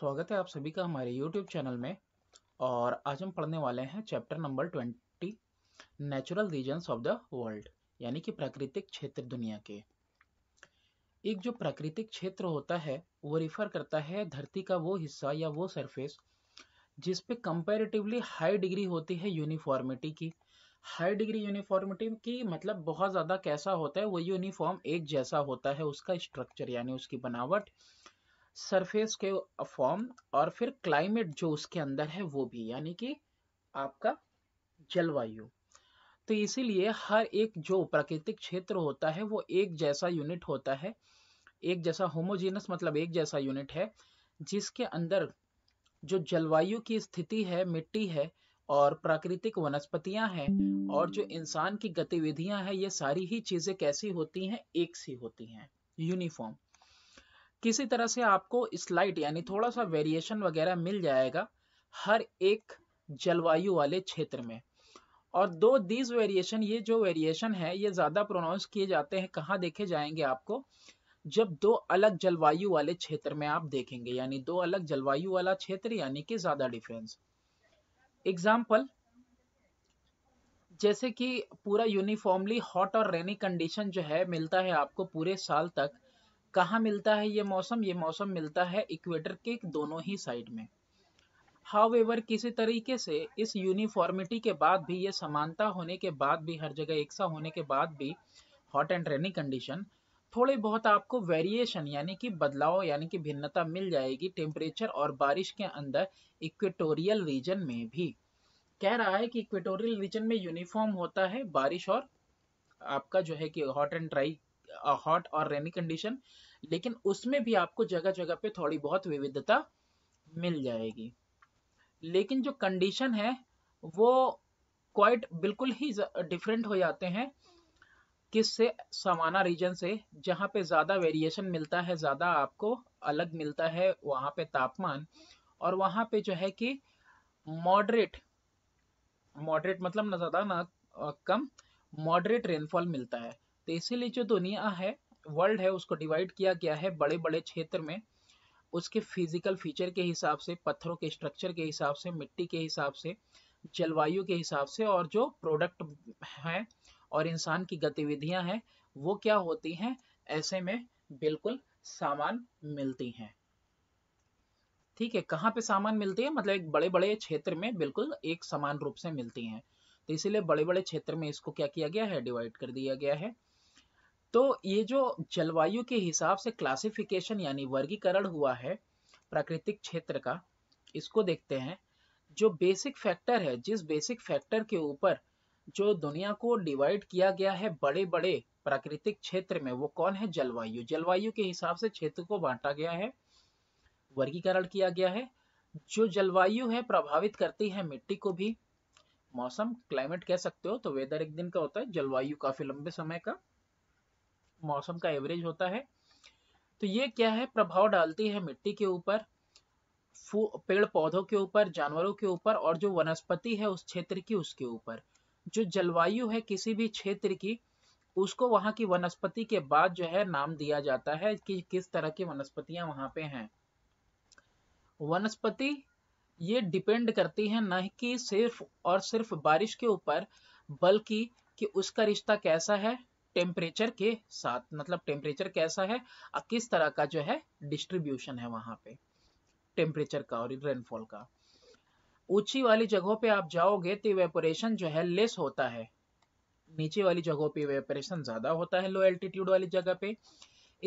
स्वागत है आप सभी का हमारे YouTube चैनल में और आज हम पढ़ने वाले हैं chapter number twenty natural reasons of the world यानी कि प्राकृतिक क्षेत्र दुनिया के एक जो प्राकृतिक क्षेत्र होता है वो रिफर करता है धरती का वो हिस्सा या वो सरफेस जिस पे कंपैरेटिवली हाई डिग्री होती है यूनिफॉर्मिटी की हाई डिग्री यूनिफॉर्मिटी की मतलब बहुत ज़्यादा कैसा होता है वो यूनिफॉर्म एक जैसा होता है उसका स्ट्रक्चर यानी उसकी बनावट सरफेस के फॉर्म और फिर क्लाइमेट जो उसके अंदर है वो भी यानी कि आपका जलवायु तो इसीलिए हर एक जो प्राकृतिक क्षेत्र होता है वो एक जैसा यूनिट होता है एक जैसा होमोजेनस मतलब एक जैसा यूनिट है जिसके अंदर जो जलवायु की स्थिति है मिट्टी है और प्राकृतिक वनस्पतियां हैं और जो इंसान की गतिविधियां हैं ये सारी ही चीजें कैसी होती हैं एक सी होती हैं यूनिफॉर्म किसी तरह से आपको स्लाइट यानी थोड़ा सा वेरिएशन वगैरह मिल जाएगा हर एक जलवायु वाले क्षेत्र में और दो दीज वेरिएशन ये जो वेरिएशन है ये ज़्यादा प्रोनाउंस किए जाते हैं कहाँ देखे जाएंगे आपको जब दो अलग जलवायु वाले क्षेत्र में आप देखेंगे यानी दो अलग जलवायु वाला क्षेत्र यानी कि ज़्यादा डिफरेंस एग्जाम्पल जैसे कि पूरा यूनिफॉर्मली हॉट और रेनी कंडीशन जो है मिलता है आपको पूरे साल तक कहा मिलता है ये मौसम ये मौसम मिलता है इक्वेटर के दोनों ही साइड में हावेवर किसी तरीके से इस यूनिफॉर्मिटी के बाद भी ये समानता होने के बाद भी हर जगह एक सा होने के बाद भी हॉट एंड रेनी कंडीशन थोड़े बहुत आपको वेरिएशन यानी कि बदलाव यानी कि भिन्नता मिल जाएगी टेम्परेचर और बारिश के अंदर इक्वेटोरियल रीजन में भी कह रहा है कि इक्वेटोरियल रीजन में यूनिफॉर्म होता है बारिश और आपका जो है कि हॉट एंड ड्राई हॉट और रेनी कंडीशन लेकिन उसमें भी आपको जगह जगह पे थोड़ी बहुत विविधता मिल जाएगी लेकिन जो कंडीशन है वो क्वाइट बिल्कुल ही डिफरेंट हो जाते हैं किससे समाना रीजन से जहाँ पे ज़्यादा वेरिएशन मिलता है ज़्यादा आपको अलग मिलता है वहाँ पे तापमान और वहाँ पे जो है कि मॉडरेट मॉडरेट मतलब ना ज़्यादा ना कम मॉडरेट रेनफॉल मिलता है तो इसीलिए जो दुनिया है वर्ल्ड है उसको डिवाइड किया गया है बड़े बड़े क्षेत्र में उसके फिजिकल फीचर के हिसाब से पत्थरों के स्ट्रक्चर के हिसाब से मिट्टी के हिसाब से जलवायु के हिसाब से और जो प्रोडक्ट हैं और इंसान की गतिविधियां हैं वो क्या होती हैं ऐसे में बिल्कुल सामान मिलती हैं ठीक है कहाँ पे सामान मिलती है मतलब एक बड़े बड़े क्षेत्र में बिल्कुल एक समान रूप से मिलती हैं तो इसीलिए बड़े बड़े क्षेत्र में इसको क्या किया गया है डिवाइड कर दिया गया है तो ये जो जलवायु के हिसाब से क्लासिफिकेशन यानी वर्गीकरण हुआ है प्राकृतिक क्षेत्र का इसको देखते हैं जो बेसिक फैक्टर है जिस बेसिक फैक्टर के ऊपर जो दुनिया को डिवाइड किया गया है बड़े बड़े प्राकृतिक क्षेत्र में वो कौन है जलवायु जलवायु के हिसाब से क्षेत्र को बांटा गया है वर्गीकरण किया गया है जो जलवायु है प्रभावित करती है मिट्टी को भी मौसम क्लाइमेट कह सकते हो तो वेदर एक दिन का होता है जलवायु काफी लंबे समय का मौसम का एवरेज होता है तो ये क्या है प्रभाव डालती है मिट्टी के ऊपर पेड़ पौधों के ऊपर जानवरों के ऊपर और जो वनस्पति है उस क्षेत्र की उसके ऊपर जो जलवायु है किसी भी क्षेत्र की उसको वहां की वनस्पति के बाद जो है नाम दिया जाता है कि किस तरह की वनस्पतियां वहां पे हैं वनस्पति ये डिपेंड करती है न कि सिर्फ और सिर्फ बारिश के ऊपर बल्कि कि उसका रिश्ता कैसा है टेम्परेचर के साथ मतलब टेम्परेचर कैसा है और किस तरह का जो है डिस्ट्रीब्यूशन है वहां पे टेम्परेचर का और रेनफॉल का ऊंची वाली जगहों पे आप जाओगे तो वेपोरेशन जो है लेस होता है नीचे वाली जगहों पे वेपोरेशन ज्यादा होता है लो एल्टीट्यूड वाली जगह पे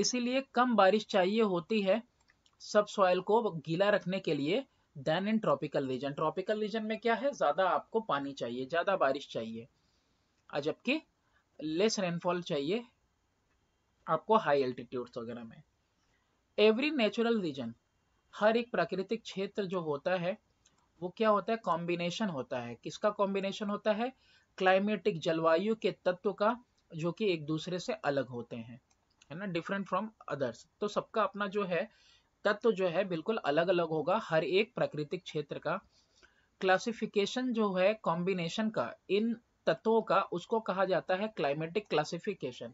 इसीलिए कम बारिश चाहिए होती है सब सॉइल को गीला रखने के लिए then in tropical region tropical region में क्या है ज्यादा आपको पानी चाहिए ज्यादा बारिश चाहिए जबकि लेस रेनफॉल चाहिए आपको हाई एल्टीट्यूड्स वगैरह में एवरी नेचुरल रीजन हर एक प्राकृतिक क्षेत्र जो होता है वो क्या होता है कॉम्बिनेशन होता है किसका कॉम्बिनेशन होता है क्लाइमेटिक जलवायु के तत्व का जो कि एक दूसरे से अलग होते हैं है ना डिफरेंट फ्रॉम अदर्स तो सबका अपना जो है तत्व जो है बिल्कुल अलग अलग होगा हर एक प्राकृतिक क्षेत्र का क्लासिफिकेशन जो है कॉम्बिनेशन का इन तत्वों का उसको कहा जाता है क्लाइमेटिक क्लासिफिकेशन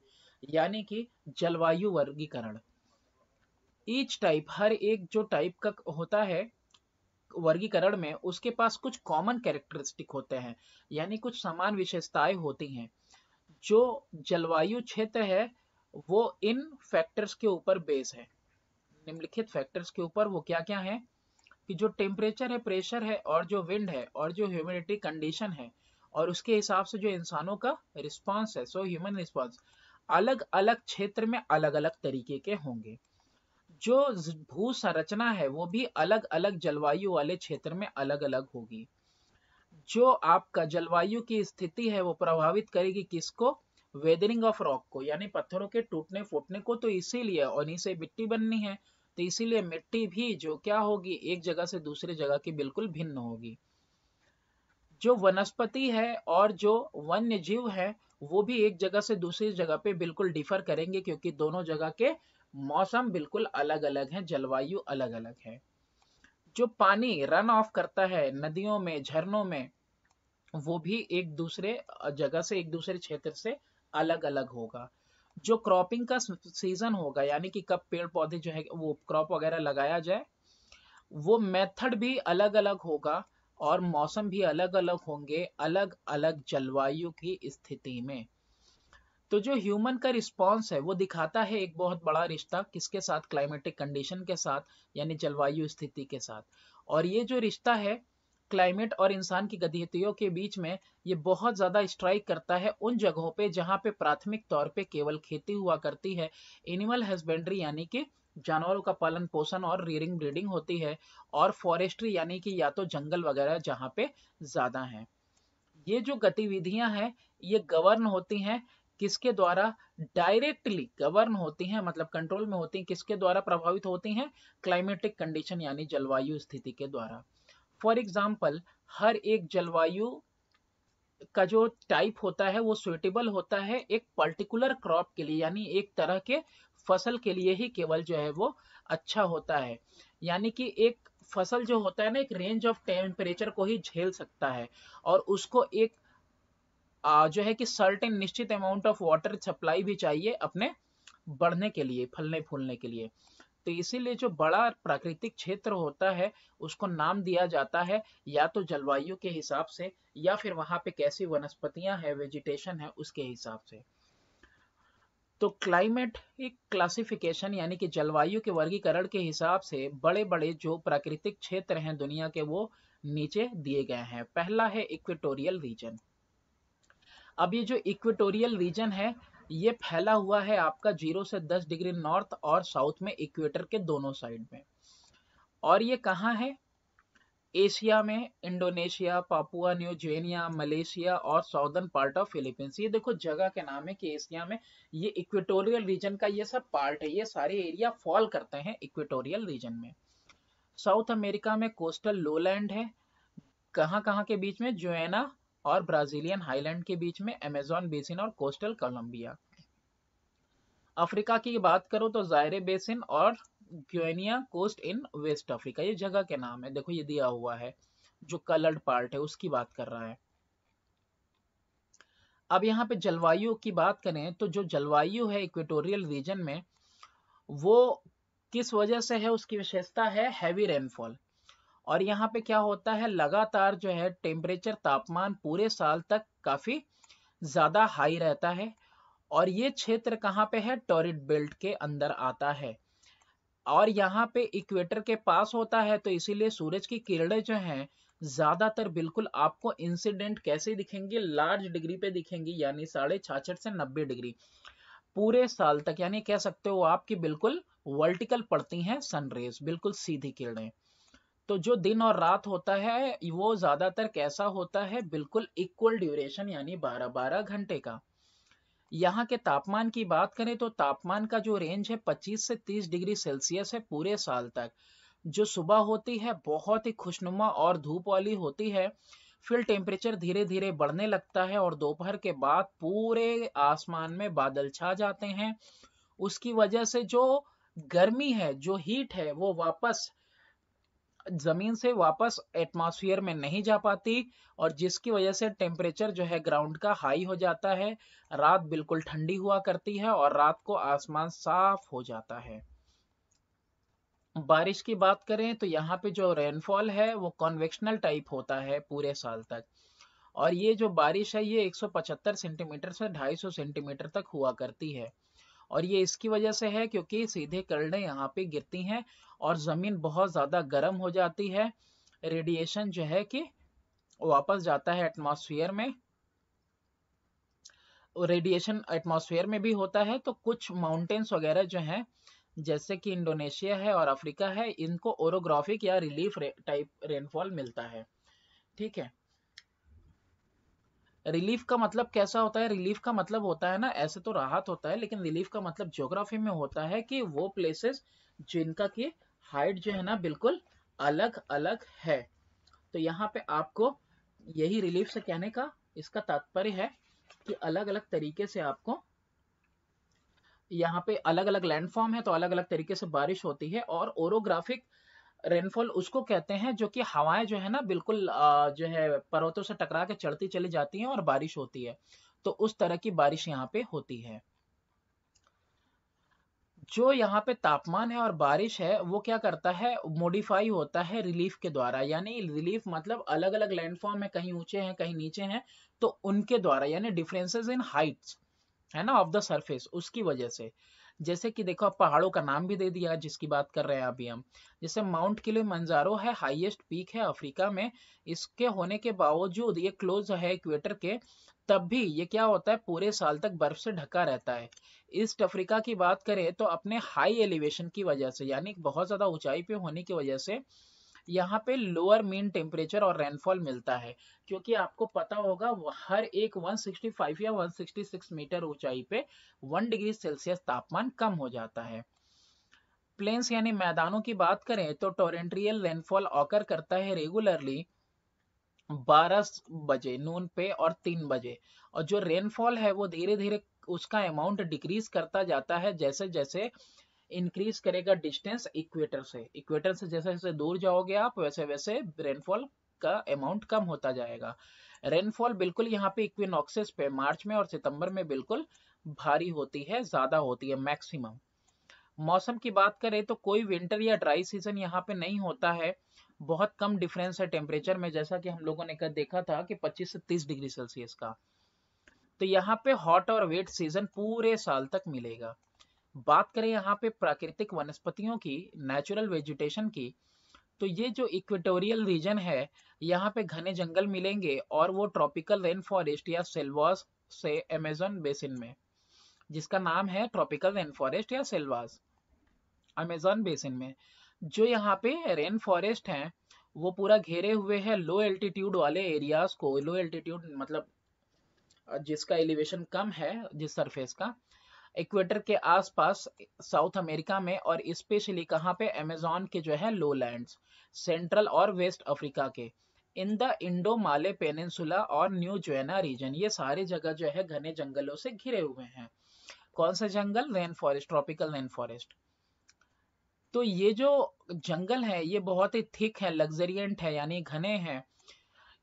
यानी कि जलवायु वर्गीकरण ईच टाइप हर एक जो टाइप का होता है वर्गीकरण में उसके पास कुछ कॉमन कैरेक्टरिस्टिक होते हैं यानी कुछ समान विशेषताएं होती हैं जो जलवायु क्षेत्र है वो इन फैक्टर्स के ऊपर बेस है निम्नलिखित फैक्टर्स के ऊपर वो क्या क्या है कि जो टेम्परेचर है प्रेशर है और जो विंड है और जो ह्यूमिडिटी कंडीशन है और उसके हिसाब से जो इंसानों का रिस्पॉन्स है सो ह्यूमन रिस्पॉन्स अलग अलग क्षेत्र में अलग अलग तरीके के होंगे जो भू संरचना है वो भी अलग अलग जलवायु वाले क्षेत्र में अलग अलग होगी जो आपका जलवायु की स्थिति है वो प्रभावित करेगी किसको वेदरिंग ऑफ रॉक को यानी पत्थरों के टूटने फूटने को तो इसीलिए और इसे मिट्टी बननी है तो इसीलिए मिट्टी भी जो क्या होगी एक जगह से दूसरे जगह की बिल्कुल भिन्न होगी जो वनस्पति है और जो वन्य जीव है वो भी एक जगह से दूसरी जगह पे बिल्कुल डिफर करेंगे क्योंकि दोनों जगह के मौसम बिल्कुल अलग अलग हैं जलवायु अलग अलग है जो पानी रन ऑफ करता है नदियों में झरनों में वो भी एक दूसरे जगह से एक दूसरे क्षेत्र से अलग अलग होगा जो क्रॉपिंग का सीजन होगा यानी कि कब पेड़ पौधे जो है वो क्रॉप वगैरह लगाया जाए वो मेथड भी अलग अलग होगा और मौसम भी अलग अलग होंगे अलग अलग जलवायु की स्थिति में तो जो ह्यूमन का रिस्पॉन्स है वो दिखाता है एक बहुत बड़ा रिश्ता किसके साथ क्लाइमेटिक कंडीशन के साथ यानी जलवायु स्थिति के साथ और ये जो रिश्ता है क्लाइमेट और इंसान की गतिविधियों के बीच में ये बहुत ज़्यादा स्ट्राइक करता है उन जगहों पे जहाँ पे प्राथमिक तौर पे केवल खेती हुआ करती है एनिमल हस्बेंड्री यानी कि जानवरों का पालन पोषण और रियरिंग ब्रीडिंग होती है और फॉरेस्ट्री यानी कि या तो जंगल वगैरह जहाँ पे ज़्यादा हैं ये जो गतिविधियां हैं ये गवर्न होती हैं किसके द्वारा डायरेक्टली गवर्न होती हैं मतलब कंट्रोल में होती हैं किसके द्वारा प्रभावित होती हैं क्लाइमेटिक कंडीशन यानी जलवायु स्थिति के द्वारा फॉर एग्जाम्पल हर एक जलवायु का जो टाइप होता है वो सुइटेबल होता है एक पर्टिकुलर क्रॉप के लिए यानी एक तरह के फसल के लिए ही केवल जो है वो अच्छा होता है यानी कि एक फसल जो होता है ना एक रेंज ऑफ टेम्परेचर को ही झेल सकता है और उसको एक आ, जो है कि सर्टेन निश्चित अमाउंट ऑफ वाटर सप्लाई भी चाहिए अपने बढ़ने के लिए फलने फूलने के लिए तो इसीलिए जो बड़ा प्राकृतिक क्षेत्र होता है उसको नाम दिया जाता है या तो जलवायु के हिसाब से या फिर वहां पे कैसी वनस्पतियां हैं वेजिटेशन है उसके हिसाब से तो क्लाइमेट एक क्लासिफिकेशन यानी कि जलवायु के वर्गीकरण के हिसाब से बड़े बड़े जो प्राकृतिक क्षेत्र हैं दुनिया के वो नीचे दिए गए हैं पहला है इक्वेटोरियल रीजन अब ये जो इक्वेटोरियल रीजन है ये फैला हुआ है आपका जीरो से दस डिग्री नॉर्थ और साउथ में इक्वेटर के दोनों साइड में और ये कहाँ है एशिया में इंडोनेशिया पापुआ जेनिया मलेशिया और साउदर्न पार्ट ऑफ फिलीपींस ये देखो जगह के नाम है कि एशिया में ये इक्वेटोरियल रीजन का ये सब पार्ट है ये सारे एरिया फॉल करते हैं इक्वेटोरियल रीजन में साउथ अमेरिका में कोस्टल लोलैंड है कहाँ कहाँ के बीच में जोना और ब्राजीलियन हाईलैंड के बीच में अमेजोन बेसिन और कोस्टल कोलम्बिया अफ्रीका की बात करो तो जायरे बेसिन और Guinea coast in West Africa ये जगह के नाम है देखो ये दिया हुआ है जो कलर्ड पार्ट है उसकी बात कर रहा है अब यहाँ पे जलवायु की बात करें तो जो जलवायु है इक्वेटोरियल रीजन में वो किस वजह से है उसकी विशेषता है हैवी रेनफॉल और यहाँ पे क्या होता है लगातार जो है टेम्परेचर तापमान पूरे साल तक काफ़ी ज़्यादा हाई रहता है और ये क्षेत्र कहाँ पे है टॉरिड बेल्ट के अंदर आता है और यहाँ पे इक्वेटर के पास होता है तो इसीलिए सूरज की किरणें जो हैं ज्यादातर बिल्कुल आपको इंसिडेंट कैसे दिखेंगे लार्ज डिग्री पे दिखेंगी यानी साढ़े छाछठ से नब्बे डिग्री पूरे साल तक यानी कह सकते हो आपकी बिल्कुल वर्टिकल पड़ती हैं सनरेज बिल्कुल सीधी किरणें तो जो दिन और रात होता है वो ज्यादातर कैसा होता है बिल्कुल इक्वल ड्यूरेशन यानी बारह बारह घंटे का यहाँ के तापमान की बात करें तो तापमान का जो रेंज है 25 से 30 डिग्री सेल्सियस है पूरे साल तक जो सुबह होती है बहुत ही खुशनुमा और धूप वाली होती है फिर टेम्परेचर धीरे धीरे बढ़ने लगता है और दोपहर के बाद पूरे आसमान में बादल छा जाते हैं उसकी वजह से जो गर्मी है जो हीट है वो वापस जमीन से वापस एटमॉस्फेयर में नहीं जा पाती और जिसकी वजह से टेम्परेचर जो है ग्राउंड का हाई हो जाता है रात बिल्कुल ठंडी हुआ करती है और रात को आसमान साफ हो जाता है बारिश की बात करें तो यहाँ पे जो रेनफॉल है वो कॉन्वेक्शनल टाइप होता है पूरे साल तक और ये जो बारिश है ये 175 सेंटीमीटर से 250 सेंटीमीटर तक हुआ करती है और ये इसकी वजह से है क्योंकि सीधे करणे यहाँ पे गिरती हैं और ज़मीन बहुत ज़्यादा गर्म हो जाती है रेडिएशन जो है कि वापस जाता है एटमॉस्फेयर में रेडिएशन एटमॉस्फेयर में भी होता है तो कुछ माउंटेन्स वगैरह जो हैं जैसे कि इंडोनेशिया है और अफ्रीका है इनको ओरोग्राफिक या रिलीफ रे, टाइप रेनफॉल मिलता है ठीक है रिलीफ का मतलब कैसा होता है रिलीफ का मतलब होता है ना ऐसे तो राहत होता है लेकिन रिलीफ का मतलब ज्योग्राफी में होता है कि वो प्लेसेस जिनका की हाइट जो है ना बिल्कुल अलग अलग है तो यहाँ पे आपको यही रिलीफ से कहने का इसका तात्पर्य है कि अलग अलग तरीके से आपको यहाँ पे अलग अलग लैंडफॉर्म है तो अलग अलग तरीके से बारिश होती है और ओरोग्राफिक रेनफॉल उसको कहते हैं जो कि हवाएं जो है ना बिल्कुल जो है पर्वतों से टकरा के चढ़ती चली जाती हैं और बारिश होती है तो उस तरह की बारिश यहाँ पे होती है जो यहाँ पे तापमान है और बारिश है वो क्या करता है मॉडिफाई होता है रिलीफ के द्वारा यानी रिलीफ मतलब अलग अलग लैंडफॉर्म है कहीं ऊंचे हैं कहीं नीचे हैं तो उनके द्वारा यानी डिफरेंसेस इन हाइट्स है ना ऑफ द सरफेस उसकी वजह से जैसे कि देखो आप पहाड़ों का नाम भी दे दिया जिसकी बात कर रहे हैं अभी हम जैसे माउंट किले मंजारो है हाईएस्ट पीक है अफ्रीका में इसके होने के बावजूद ये क्लोज है इक्वेटर के तब भी ये क्या होता है पूरे साल तक बर्फ से ढका रहता है ईस्ट अफ्रीका की बात करें तो अपने हाई एलिवेशन की वजह से यानी बहुत ज्यादा ऊंचाई पे होने की वजह से यहाँ पे लोअर मीन टेम्परेचर और रेनफॉल मिलता है क्योंकि आपको पता होगा हर एक 165 या 166 मीटर ऊंचाई पे वन डिग्री सेल्सियस तापमान कम हो जाता है प्लेन्स यानी मैदानों की बात करें तो टोरेंट्रियल रेनफॉल ऑकर करता है रेगुलरली 12 बजे नून पे और 3 बजे और जो रेनफॉल है वो धीरे धीरे उसका अमाउंट डिक्रीज करता जाता है जैसे जैसे इंक्रीज करेगा डिस्टेंस इक्वेटर से इक्वेटर से जैसे जैसे दूर जाओगे आप वैसे वैसे रेनफॉल का अमाउंट कम होता जाएगा रेनफॉल बिल्कुल यहाँ पे इक्विनॉक्सेस पे मार्च में और सितंबर में बिल्कुल भारी होती है ज्यादा होती है मैक्सिमम मौसम की बात करें तो कोई विंटर या ड्राई सीजन यहाँ पे नहीं होता है बहुत कम डिफरेंस है टेम्परेचर में जैसा कि हम लोगों ने कल देखा था कि 25 से 30 डिग्री सेल्सियस का तो यहाँ पे हॉट और वेट सीजन पूरे साल तक मिलेगा बात करें यहाँ पे प्राकृतिक वनस्पतियों की नेचुरल वेजिटेशन की तो ये जो इक्वेटोरियल रीजन है यहाँ पे घने जंगल मिलेंगे और वो ट्रॉपिकल रेन फॉरेस्ट या सेल्वास से अमेजोन बेसिन में जिसका नाम है ट्रॉपिकल रेन फॉरेस्ट या सेल्वास अमेजोन बेसिन में जो यहाँ पे रेन फॉरेस्ट है वो पूरा घेरे हुए है लो एल्टीट्यूड वाले एरियाज को लो एल्टीट्यूड मतलब जिसका एलिवेशन कम है जिस सरफेस का इक्वेटर के आसपास साउथ अमेरिका में और स्पेशली कहाँ पे अमेजोन के जो है लो लैंड सेंट्रल और वेस्ट अफ्रीका के in the Indo Malay peninsula और न्यू जोना रीजन ये सारे जगह जो है घने जंगलों से घिरे हुए हैं कौन सा जंगल rain forest tropical rain forest तो ये जो जंगल है ये बहुत ही थिक है लग्जरियंट है यानी घने हैं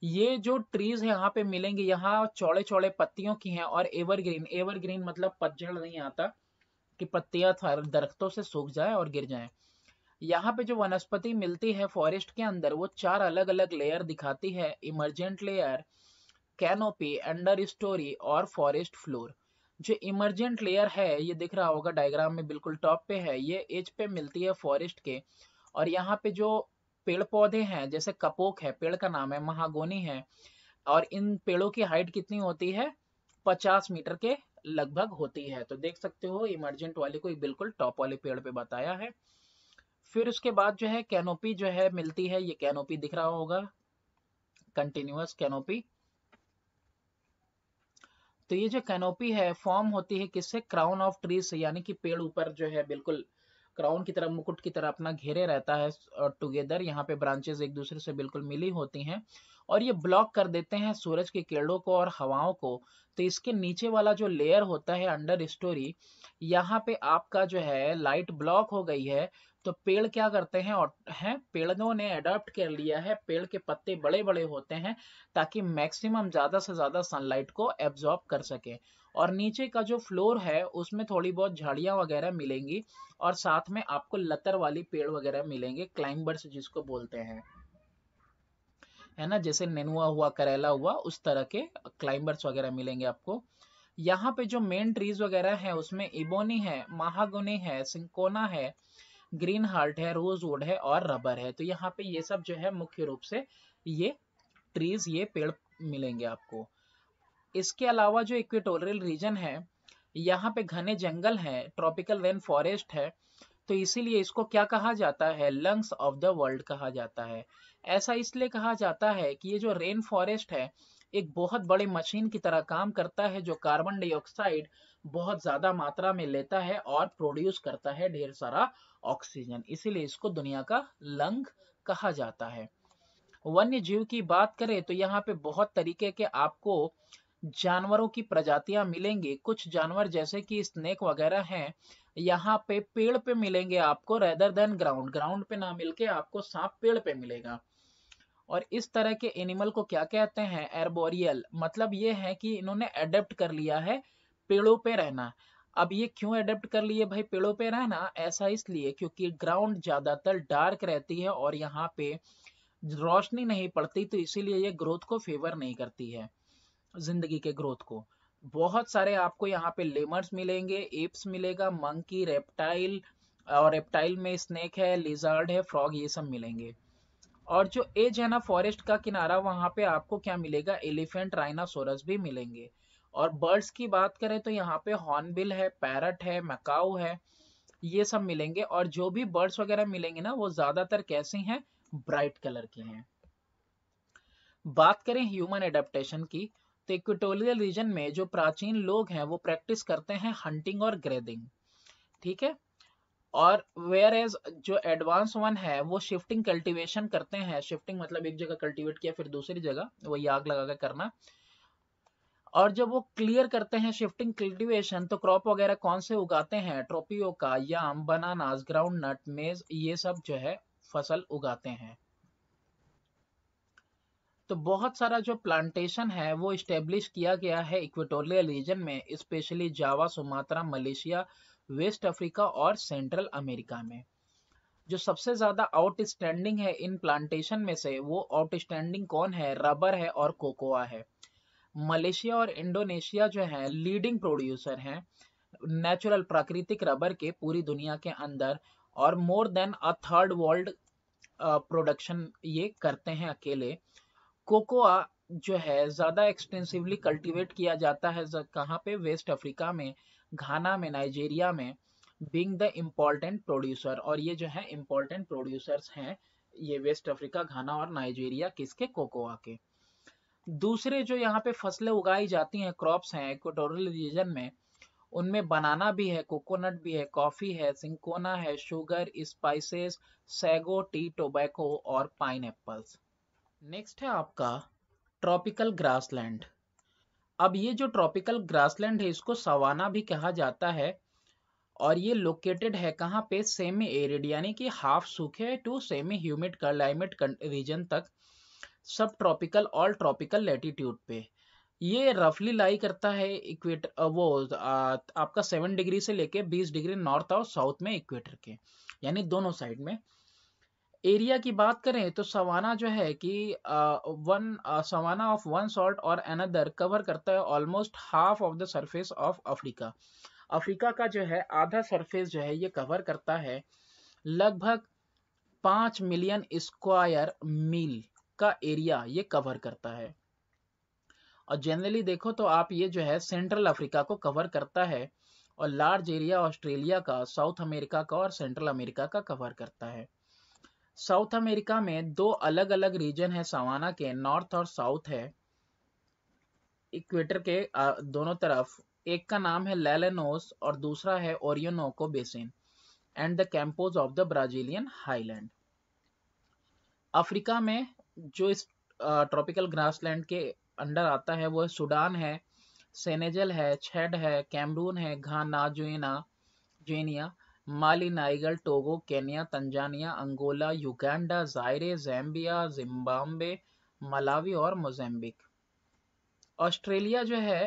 ये जो ट्रीज है यहाँ पे मिलेंगे यहाँ चौड़े चौड़े पत्तियों की हैं और एवरग्रीन एवरग्रीन मतलब पतझड़ नहीं आता कि पत्तियां दरख्तों से सूख जाए और गिर जाए यहाँ पे जो वनस्पति मिलती है फॉरेस्ट के अंदर वो चार अलग अलग लेयर दिखाती है emergent layer canopy understory और फॉरेस्ट फ्लोर जो इमरजेंट लेयर है ये दिख रहा होगा डायग्राम में बिल्कुल टॉप पे है ये एज पे मिलती है फॉरेस्ट के और यहाँ पे जो पेड़ पौधे हैं जैसे कपोक है पेड़ का नाम है महागोनी है और इन पेड़ों की हाइट कितनी होती है 50 मीटर के लगभग होती है तो देख सकते हो इमरजेंट वाले को बिल्कुल टॉप वाले पेड़ पे बताया है फिर उसके बाद जो है कैनोपी जो है मिलती है ये कैनोपी दिख रहा होगा कंटिन्यूस कैनोपी तो ये जो कैनोपी है फॉर्म होती है किससे क्राउन ऑफ ट्रीज से यानी कि पेड़ ऊपर जो है बिल्कुल क्राउन की तरह मुकुट की तरह अपना घेरे रहता है और टुगेदर यहाँ पे ब्रांचेस एक दूसरे से बिल्कुल मिली होती हैं और ये ब्लॉक कर देते हैं सूरज के किरणों को और हवाओं को तो इसके नीचे वाला जो लेयर होता है अंडर स्टोरी यहाँ पे आपका जो है लाइट ब्लॉक हो गई है तो पेड़ क्या करते हैं और हैं पेड़ों ने अडॉप्ट कर लिया है पेड़ के पत्ते बड़े बड़े होते हैं ताकि मैक्सिमम ज़्यादा से ज़्यादा सनलाइट को एब्जॉर्ब कर सके और नीचे का जो फ्लोर है उसमें थोड़ी बहुत झाड़ियाँ वगैरह मिलेंगी और साथ में आपको लतर वाली पेड़ वगैरह मिलेंगे क्लाइंबर्स जिसको बोलते हैं है ना जैसे नेनुआ हुआ करेला हुआ उस तरह के क्लाइंबर्स वगैरह मिलेंगे आपको यहाँ पे जो मेन ट्रीज वगैरह है उसमें इबोनी है महागोनी है सिंकोना है ग्रीन हार्ट है रोज वुड है और रबर है तो यहाँ पे ये सब जो है मुख्य रूप से ये ट्रीज ये पेड़ मिलेंगे आपको इसके अलावा जो इक्वेटोरियल रीजन है यहाँ पे घने जंगल है ट्रॉपिकल रेन फॉरेस्ट है तो इसीलिए इसको क्या कहा जाता है लंग्स ऑफ द वर्ल्ड कहा जाता है ऐसा इसलिए कहा जाता है कि ये जो रेन फॉरेस्ट है एक बहुत बड़े मशीन की तरह काम करता है जो कार्बन डाइऑक्साइड बहुत ज्यादा मात्रा में लेता है और प्रोड्यूस करता है ढेर सारा ऑक्सीजन इसीलिए इसको दुनिया का लंग कहा जाता है वन्य जीव की बात करें तो यहाँ पे बहुत तरीके के आपको जानवरों की प्रजातियां मिलेंगी कुछ जानवर जैसे कि स्नेक वगैरह हैं यहाँ पे पेड़ पे मिलेंगे आपको रेदर देन ग्राउंड ग्राउंड पे ना मिलके आपको सांप पेड़ पे मिलेगा और इस तरह के एनिमल को क्या कहते हैं एरबोरियल मतलब ये है कि इन्होंने एडेप्ट कर लिया है पेड़ों पे रहना अब ये क्यों एडेप्ट कर लिए भाई पेड़ों पे रहना ऐसा इसलिए क्योंकि ग्राउंड ज़्यादातर डार्क रहती है और यहाँ पे रोशनी नहीं पड़ती तो इसीलिए ये ग्रोथ को फेवर नहीं करती है जिंदगी के ग्रोथ को बहुत सारे आपको यहाँ पे लेमर्स मिलेंगे एप्स मिलेगा मंकी रेप्टाइल और रेप्टाइल में स्नेक है लिजार्ड है फ्रॉग ये सब मिलेंगे और जो एज है ना फॉरेस्ट का किनारा वहां पे आपको क्या मिलेगा एलिफेंट राइनासोरस भी मिलेंगे और बर्ड्स की बात करें तो यहाँ पे हॉर्नबिल है पैरट है मकाऊ है ये सब मिलेंगे और जो भी बर्ड्स वगैरह मिलेंगे ना वो ज्यादातर कैसे हैं ब्राइट कलर की हैं बात करें ह्यूमन एडेप्टेशन की तो इक्विटोरियल रीजन में जो प्राचीन लोग हैं वो प्रैक्टिस करते हैं हंटिंग और ग्रेडिंग ठीक है और वेयर एज जो एडवांस वन है वो शिफ्टिंग कल्टीवेशन करते हैं शिफ्टिंग मतलब एक जगह कल्टीवेट किया फिर दूसरी जगह वही आग लगा कर करना और जब वो क्लियर करते हैं शिफ्टिंग कल्टीवेशन तो क्रॉप वगैरह कौन से उगाते हैं ट्रोपियो का याम बनानास ग्राउंड नट मेज ये सब जो है फसल उगाते हैं तो बहुत सारा जो प्लांटेशन है वो स्टेब्लिश किया गया है इक्वेटोरियल रीजन में specially Java Sumatra Malaysia West Africa और सेंट्रल अमेरिका में जो सबसे ज्यादा आउटस्टैंडिंग है इन प्लांटेशन में से वो आउटस्टैंडिंग कौन है रबर है और कोकोआ है मलेशिया और इंडोनेशिया जो है लीडिंग प्रोड्यूसर हैं नेचुरल प्राकृतिक रबर के पूरी दुनिया के अंदर और more than a third world production ये करते हैं अकेले कोकोआ जो है ज़्यादा एक्सटेंसिवली कल्टीवेट किया जाता है कहाँ पे वेस्ट अफ्रीका में घाना में नाइजीरिया में बिंग द इम्पोर्टेंट प्रोड्यूसर और ये जो है इम्पोर्टेंट प्रोड्यूसर्स हैं ये वेस्ट अफ्रीका घाना और नाइजीरिया किसके कोकोआ के दूसरे जो यहाँ पे फसलें उगाई जाती हैं क्रॉप्स हैं इक्वेटोरियल रीजन में उनमें बनाना भी है कोकोनट भी है कॉफ़ी है सिंकोना है sugar spices sago tea tobacco और पाइन नेक्स्ट है आपका ट्रॉपिकल ग्रासलैंड अब ये जो ट्रॉपिकल ग्रासलैंड है इसको सवाना भी कहा जाता है और ये लोकेटेड है कहाँ पे सेमी एरिड यानी कि हाफ सूखे to semi humid climate region तक सब ट्रॉपिकल और ट्रॉपिकल लेटीट्यूड पे ये रफली लाई करता है इक्वेटर वो आ, आपका सेवन डिग्री से लेके बीस डिग्री नॉर्थ और साउथ में इक्वेटर के यानी दोनों साइड में एरिया की बात करें तो सवाना जो है कि वन सवाना ऑफ वन सॉल्ट और अनदर कवर करता है almost half of the surface of Africa Africa का जो है आधा सरफेस जो है ये कवर करता है लगभग पांच मिलियन स्क्वायर मील का एरिया ये कवर करता है और जनरली देखो तो आप ये जो है सेंट्रल अफ्रीका को कवर करता है और लार्ज एरिया ऑस्ट्रेलिया का साउथ अमेरिका का और सेंट्रल अमेरिका का कवर करता है साउथ अमेरिका में दो अलग अलग रीजन है सवाना के नॉर्थ और साउथ है इक्वेटर के दोनों तरफ एक का नाम है लेलेनोस और दूसरा है Orinoco basin and the campos of the Brazilian highland Africa में जो इस ट्रॉपिकल ग्रासलैंड के अंडर आता है वो सूडान है सेनेजल है छेड है कैमरून है Ghana Guinea Guinea Mali Niger Togo Kenya Tanzania Angola Uganda Zaire Zambia Zimbabwe Malawi और मोजेम्बिक ऑस्ट्रेलिया जो है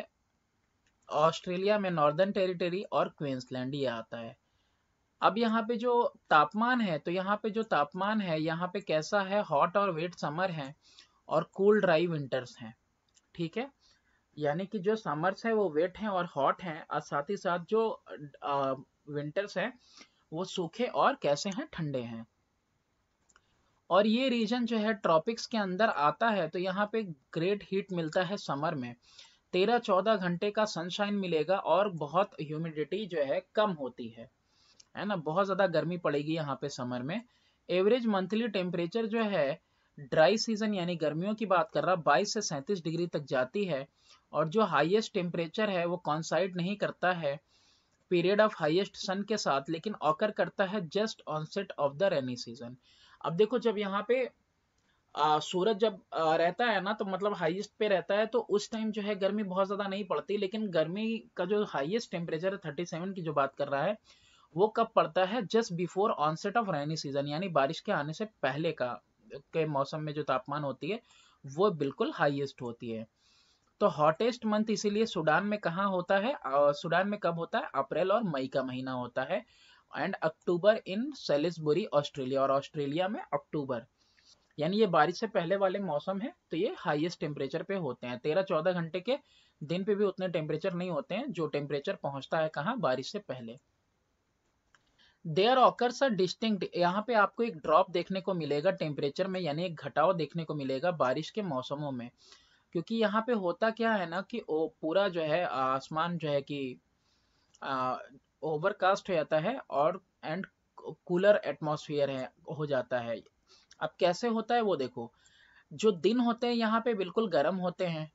ऑस्ट्रेलिया में नॉर्दर्न टेरिटरी और क्वींसलैंड ये आता है अब यहाँ पे जो तापमान है तो यहाँ पे जो तापमान है यहाँ पे कैसा है हॉट और वेट समर है और कूल ड्राई विंटर्स हैं ठीक है यानी कि जो समर्स है वो वेट हैं और हॉट हैं और साथ ही साथ जो विंटर्स हैं वो सूखे और कैसे हैं ठंडे हैं और ये रीजन जो है ट्रॉपिक्स के अंदर आता है तो यहाँ पे ग्रेट हीट मिलता है समर में तेरह चौदह घंटे का सनशाइन मिलेगा और बहुत ह्यूमिडिटी जो है कम होती है है ना बहुत ज़्यादा गर्मी पड़ेगी यहाँ पे समर में एवरेज मंथली टेम्परेचर जो है ड्राई सीजन यानी गर्मियों की बात कर रहा बाईस से सैंतीस डिग्री तक जाती है और जो हाइएस्ट टेम्परेचर है वो कॉन्साइड नहीं करता है पीरियड ऑफ हाईएस्ट सन के साथ लेकिन ऑकर करता है just onset of the rainy season अब देखो जब यहाँ पे आ, सूरज जब आ, रहता है ना तो मतलब हाईएस्ट पे रहता है तो उस टाइम जो है गर्मी बहुत ज़्यादा नहीं पड़ती लेकिन गर्मी का जो हाईएस्ट टेम्परेचर है थर्टी सेवन की जो बात कर रहा है वो कब पड़ता है just before onset of rainy season यानी बारिश के आने से पहले का के मौसम में जो तापमान होती है वो बिल्कुल हाईएस्ट होती है तो हॉटेस्ट मंथ इसीलिए सूडान में कहाँ होता है सूडान में कब होता है अप्रैल और मई का महीना होता है and October in Salisbury Australia और ऑस्ट्रेलिया में अक्टूबर यानी ये बारिश से पहले वाले मौसम है तो ये हाईएस्ट टेम्परेचर पे होते हैं तेरह चौदह घंटे के दिन पे भी उतने टेम्परेचर नहीं होते हैं जो टेम्परेचर पहुंचता है कहाँ बारिश से पहले देयर ऑकर्स अ डिस्टिंक्ट यहाँ पे आपको एक ड्रॉप देखने को मिलेगा टेम्परेचर में यानी एक घटाव देखने को मिलेगा बारिश के मौसमों में क्योंकि यहाँ पे होता क्या है ना कि ओ, पूरा जो है आसमान जो है कि ओवरकास्ट हो जाता है और एंड कूलर एटमोसफियर है हो जाता है अब कैसे होता है वो देखो जो दिन होते हैं यहाँ पे बिल्कुल गर्म होते हैं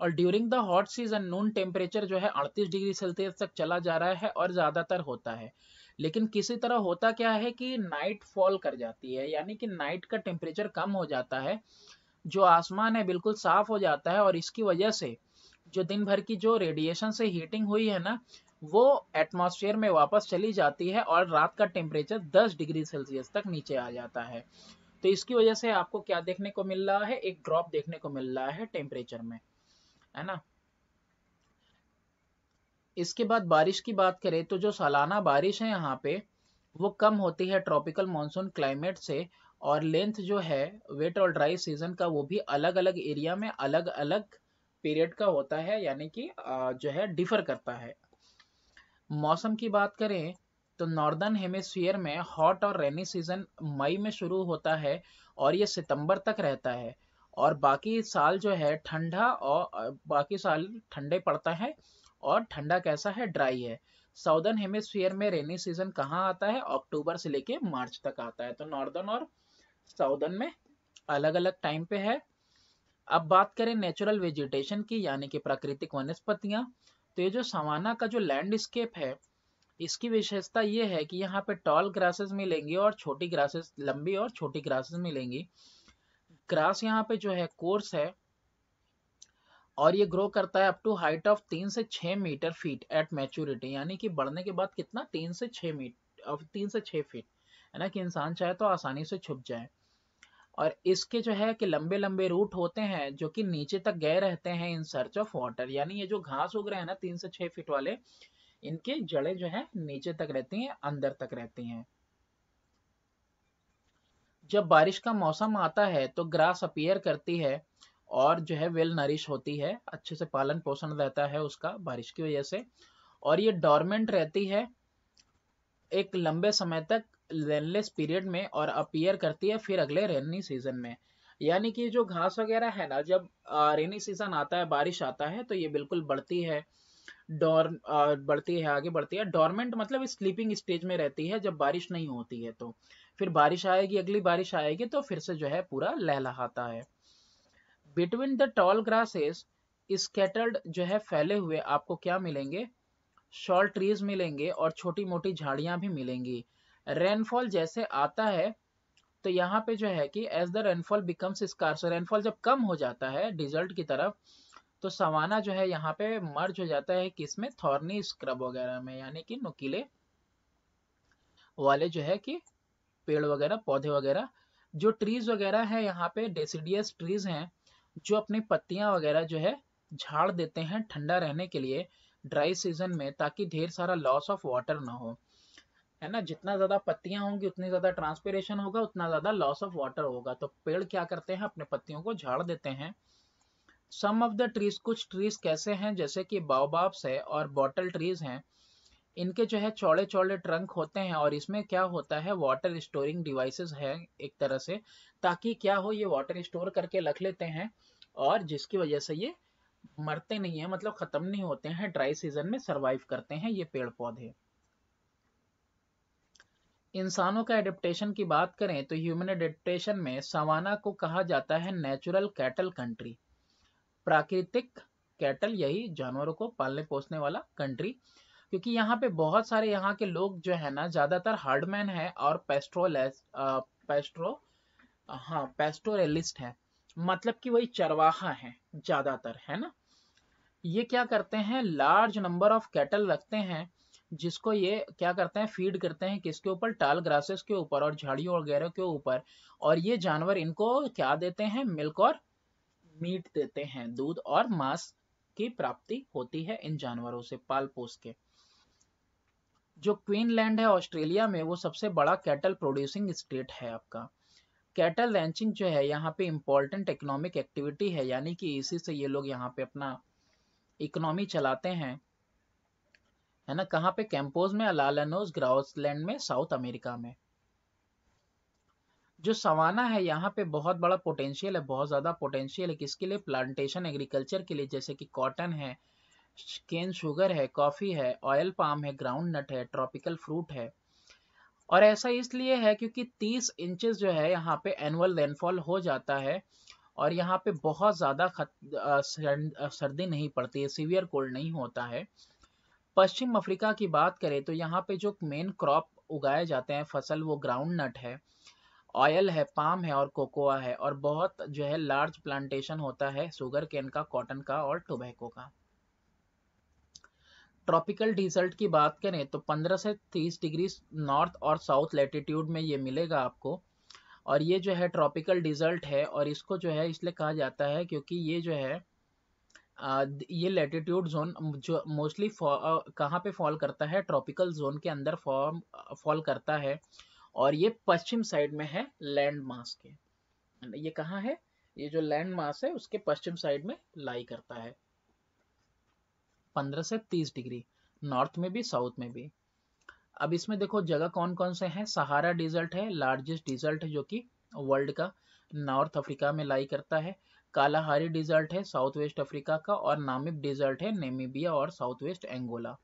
और during the hot season noon temperature जो है 38 डिग्री सेल्सियस तक चला जा रहा है और ज़्यादातर होता है लेकिन किसी तरह होता क्या है कि नाइट फॉल कर जाती है यानी कि नाइट का टेम्परेचर कम हो जाता है जो आसमान है बिल्कुल साफ हो जाता है और इसकी वजह से जो दिन भर की जो रेडिएशन से हीटिंग हुई है ना वो एटमॉस्फेयर में वापस चली जाती है और रात का टेम्परेचर 10 डिग्री सेल्सियस तक नीचे आ जाता है तो इसकी वजह से आपको क्या देखने को मिल रहा है एक ड्रॉप देखने को मिल रहा है टेम्परेचर में है ना इसके बाद बारिश की बात करें तो जो सालाना बारिश है यहाँ पे वो कम होती है ट्रॉपिकल मानसून क्लाइमेट से और लेंथ जो है वेट और ड्राई सीजन का वो भी अलग अलग एरिया में अलग अलग पीरियड का होता है यानी कि जो है डिफर करता है मौसम की बात करें तो नॉर्दर्न हेमिसफियर में हॉट और रेनी सीजन मई में शुरू होता है और ये सितंबर तक रहता है और बाकी साल जो है ठंडा और बाकी साल ठंडे पड़ता है और ठंडा कैसा है ड्राई है साउदर्न हेमेस्फीयर में रेनी सीजन कहाँ आता है अक्टूबर से लेके मार्च तक आता है तो नॉर्दर्न और साउदर्न में अलग अलग टाइम पे है अब बात करें नेचुरल वेजिटेशन की यानी कि प्राकृतिक वनस्पतियां तो ये जो सवाना का जो लैंडस्केप है इसकी विशेषता ये है कि यहाँ पे टॉल ग्रासेस मिलेंगी और छोटी ग्रासेस लंबी और छोटी ग्रासेस मिलेंगी ग्रास यहाँ पे जो है कोर्स है और ये ग्रो करता है अप टू हाइट ऑफ तीन से छ मीटर फीट एट मैच्योरिटी यानी कि बढ़ने के बाद कितना तीन से छ मीटर तीन से छ फीट है ना कि इंसान चाहे तो आसानी से छुप जाए और इसके जो है कि लंबे लंबे रूट होते हैं जो कि नीचे तक गए रहते हैं इन सर्च ऑफ वाटर यानी ये जो घास उग रहे हैं ना तीन से छह फीट वाले इनके जड़े जो है नीचे तक रहती हैं अंदर तक रहती हैं जब बारिश का मौसम आता है तो ग्रास अपियर करती है और जो है वेल नरिश होती है अच्छे से पालन पोषण रहता है उसका बारिश की वजह से और ये डॉर्मेंट रहती है एक लंबे समय तक रेनलेस पीरियड में और अपीयर करती है फिर अगले रेनी सीजन में यानी कि जो घास वगैरह है ना जब रेनी सीजन आता है बारिश आता है तो ये बिल्कुल बढ़ती है डॉर बढ़ती है आगे बढ़ती है डॉर्मेंट मतलब स्लीपिंग स्टेज में रहती है जब बारिश नहीं होती है तो फिर बारिश आएगी अगली बारिश आएगी तो फिर से जो है पूरा लहलहाता है between the tall grasses scattered जो है फैले हुए आपको क्या मिलेंगे शॉर्ट ट्रीज मिलेंगे और छोटी मोटी झाड़ियां भी मिलेंगी रेनफॉल जैसे आता है तो यहाँ पे जो है कि as the rainfall becomes scarce rainfall जब कम हो जाता है डिजल्ट की तरफ तो सवाना जो है यहाँ पे मर्ज हो जाता है किसमें थॉर्नी स्क्रब वगैरह में यानी कि नुकीले वाले जो है कि पेड़ वगैरह पौधे वगैरह जो ट्रीज वगैरह है यहाँ पे डेसिडियस ट्रीज हैं जो अपनी पत्तियां वगैरह जो है झाड़ देते हैं ठंडा रहने के लिए ड्राई सीजन में ताकि ढेर सारा लॉस ऑफ वाटर ना हो है ना जितना ज़्यादा पत्तियां होंगी उतनी ज़्यादा ट्रांसपेरेशन होगा उतना ज़्यादा लॉस ऑफ वाटर होगा तो पेड़ क्या करते हैं अपने पत्तियों को झाड़ देते हैं सम ऑफ द ट्रीज कुछ ट्रीज कैसे हैं जैसे कि बाओबाब्स है और बॉटल ट्रीज हैं इनके जो है चौड़े चौड़े ट्रंक होते हैं और इसमें क्या होता है वाटर स्टोरिंग डिवाइसेस है एक तरह से ताकि क्या हो ये वाटर स्टोर करके रख लेते हैं और जिसकी वजह से ये मरते नहीं है मतलब ख़त्म नहीं होते हैं ड्राई सीजन में सर्वाइव करते हैं ये पेड़ पौधे इंसानों का एडेप्टेशन की बात करें तो ह्यूमन एडेप्टेशन में सवाना को कहा जाता है नेचुरल कैटल कंट्री प्राकृतिक कैटल यही जानवरों को पालने पोसने वाला कंट्री क्योंकि यहाँ पे बहुत सारे यहाँ के लोग जो है ना ज़्यादातर हार्डमैन है और पेस्ट्रोल पेस्ट्रो हाँ पेस्टोरेलिस्ट है मतलब कि वही चरवाहा है ज़्यादातर है ना ये क्या करते हैं लार्ज नंबर ऑफ कैटल रखते हैं जिसको ये क्या करते हैं फीड करते हैं किसके ऊपर टाल ग्रासेस के ऊपर और झाड़ियों वगैरह के ऊपर और ये जानवर इनको क्या देते हैं मिल्क और मीट देते हैं दूध और मांस की प्राप्ति होती है इन जानवरों से पाल पोस के जो क्वीनलैंड है ऑस्ट्रेलिया में वो सबसे बड़ा कैटल प्रोड्यूसिंग स्टेट है आपका कैटल रैंचिंग जो है यहाँ पे इम्पोर्टेंट इकोनॉमिक एक्टिविटी है यानी कि इसी से ये लोग यहाँ पे अपना इकोनॉमी चलाते हैं है ना कहाँ पे कैंपोज में अलालनोज ग्राउसलैंड में साउथ अमेरिका में जो सवाना है यहाँ पे बहुत बड़ा पोटेंशियल है बहुत ज़्यादा पोटेंशियल है किसके लिए प्लांटेशन एग्रीकल्चर के लिए जैसे कि कॉटन है केन शुगर है कॉफ़ी है ऑयल पाम है ग्राउंड नट है ट्रॉपिकल फ्रूट है और ऐसा इसलिए है क्योंकि 30 इंचेस जो है यहाँ पे एनुअल रेनफॉल हो जाता है और यहाँ पे बहुत ज़्यादा सर्दी नहीं पड़ती है सीवियर कोल्ड नहीं होता है पश्चिम अफ्रीका की बात करें तो यहाँ पे जो मेन क्रॉप उगाए जाते हैं फसल वो ग्राउंड नट है ऑयल है पाम है और कोकोआ है और बहुत जो है लार्ज प्लांटेशन होता है सुगर केन का कॉटन का और टोबैको का ट्रॉपिकल डिजर्ट की बात करें तो 15 से 30 डिग्री नॉर्थ और साउथ लेटीट्यूड में ये मिलेगा आपको और ये जो है ट्रॉपिकल डिजर्ट है और इसको जो है इसलिए कहा जाता है क्योंकि ये जो है ये लेटिट्यूड जोन जो मोस्टली कहाँ पे फॉल करता है ट्रॉपिकल जोन के अंदर फॉर्म फॉल करता है और ये पश्चिम साइड में है लैंड मास के ये कहाँ है ये जो लैंड मास है उसके पश्चिम साइड में लाई करता है पंद्रह से तीस डिग्री नॉर्थ में भी साउथ में भी अब इसमें देखो जगह कौन कौन से हैं सहारा डिजर्ट है लार्जेस्ट डिजर्ट जो कि वर्ल्ड का नॉर्थ अफ्रीका में लाई करता है कालाहारी डिजर्ट है साउथ वेस्ट अफ्रीका का और नामिब डिजर्ट है नेमीबिया और साउथ वेस्ट एंगोला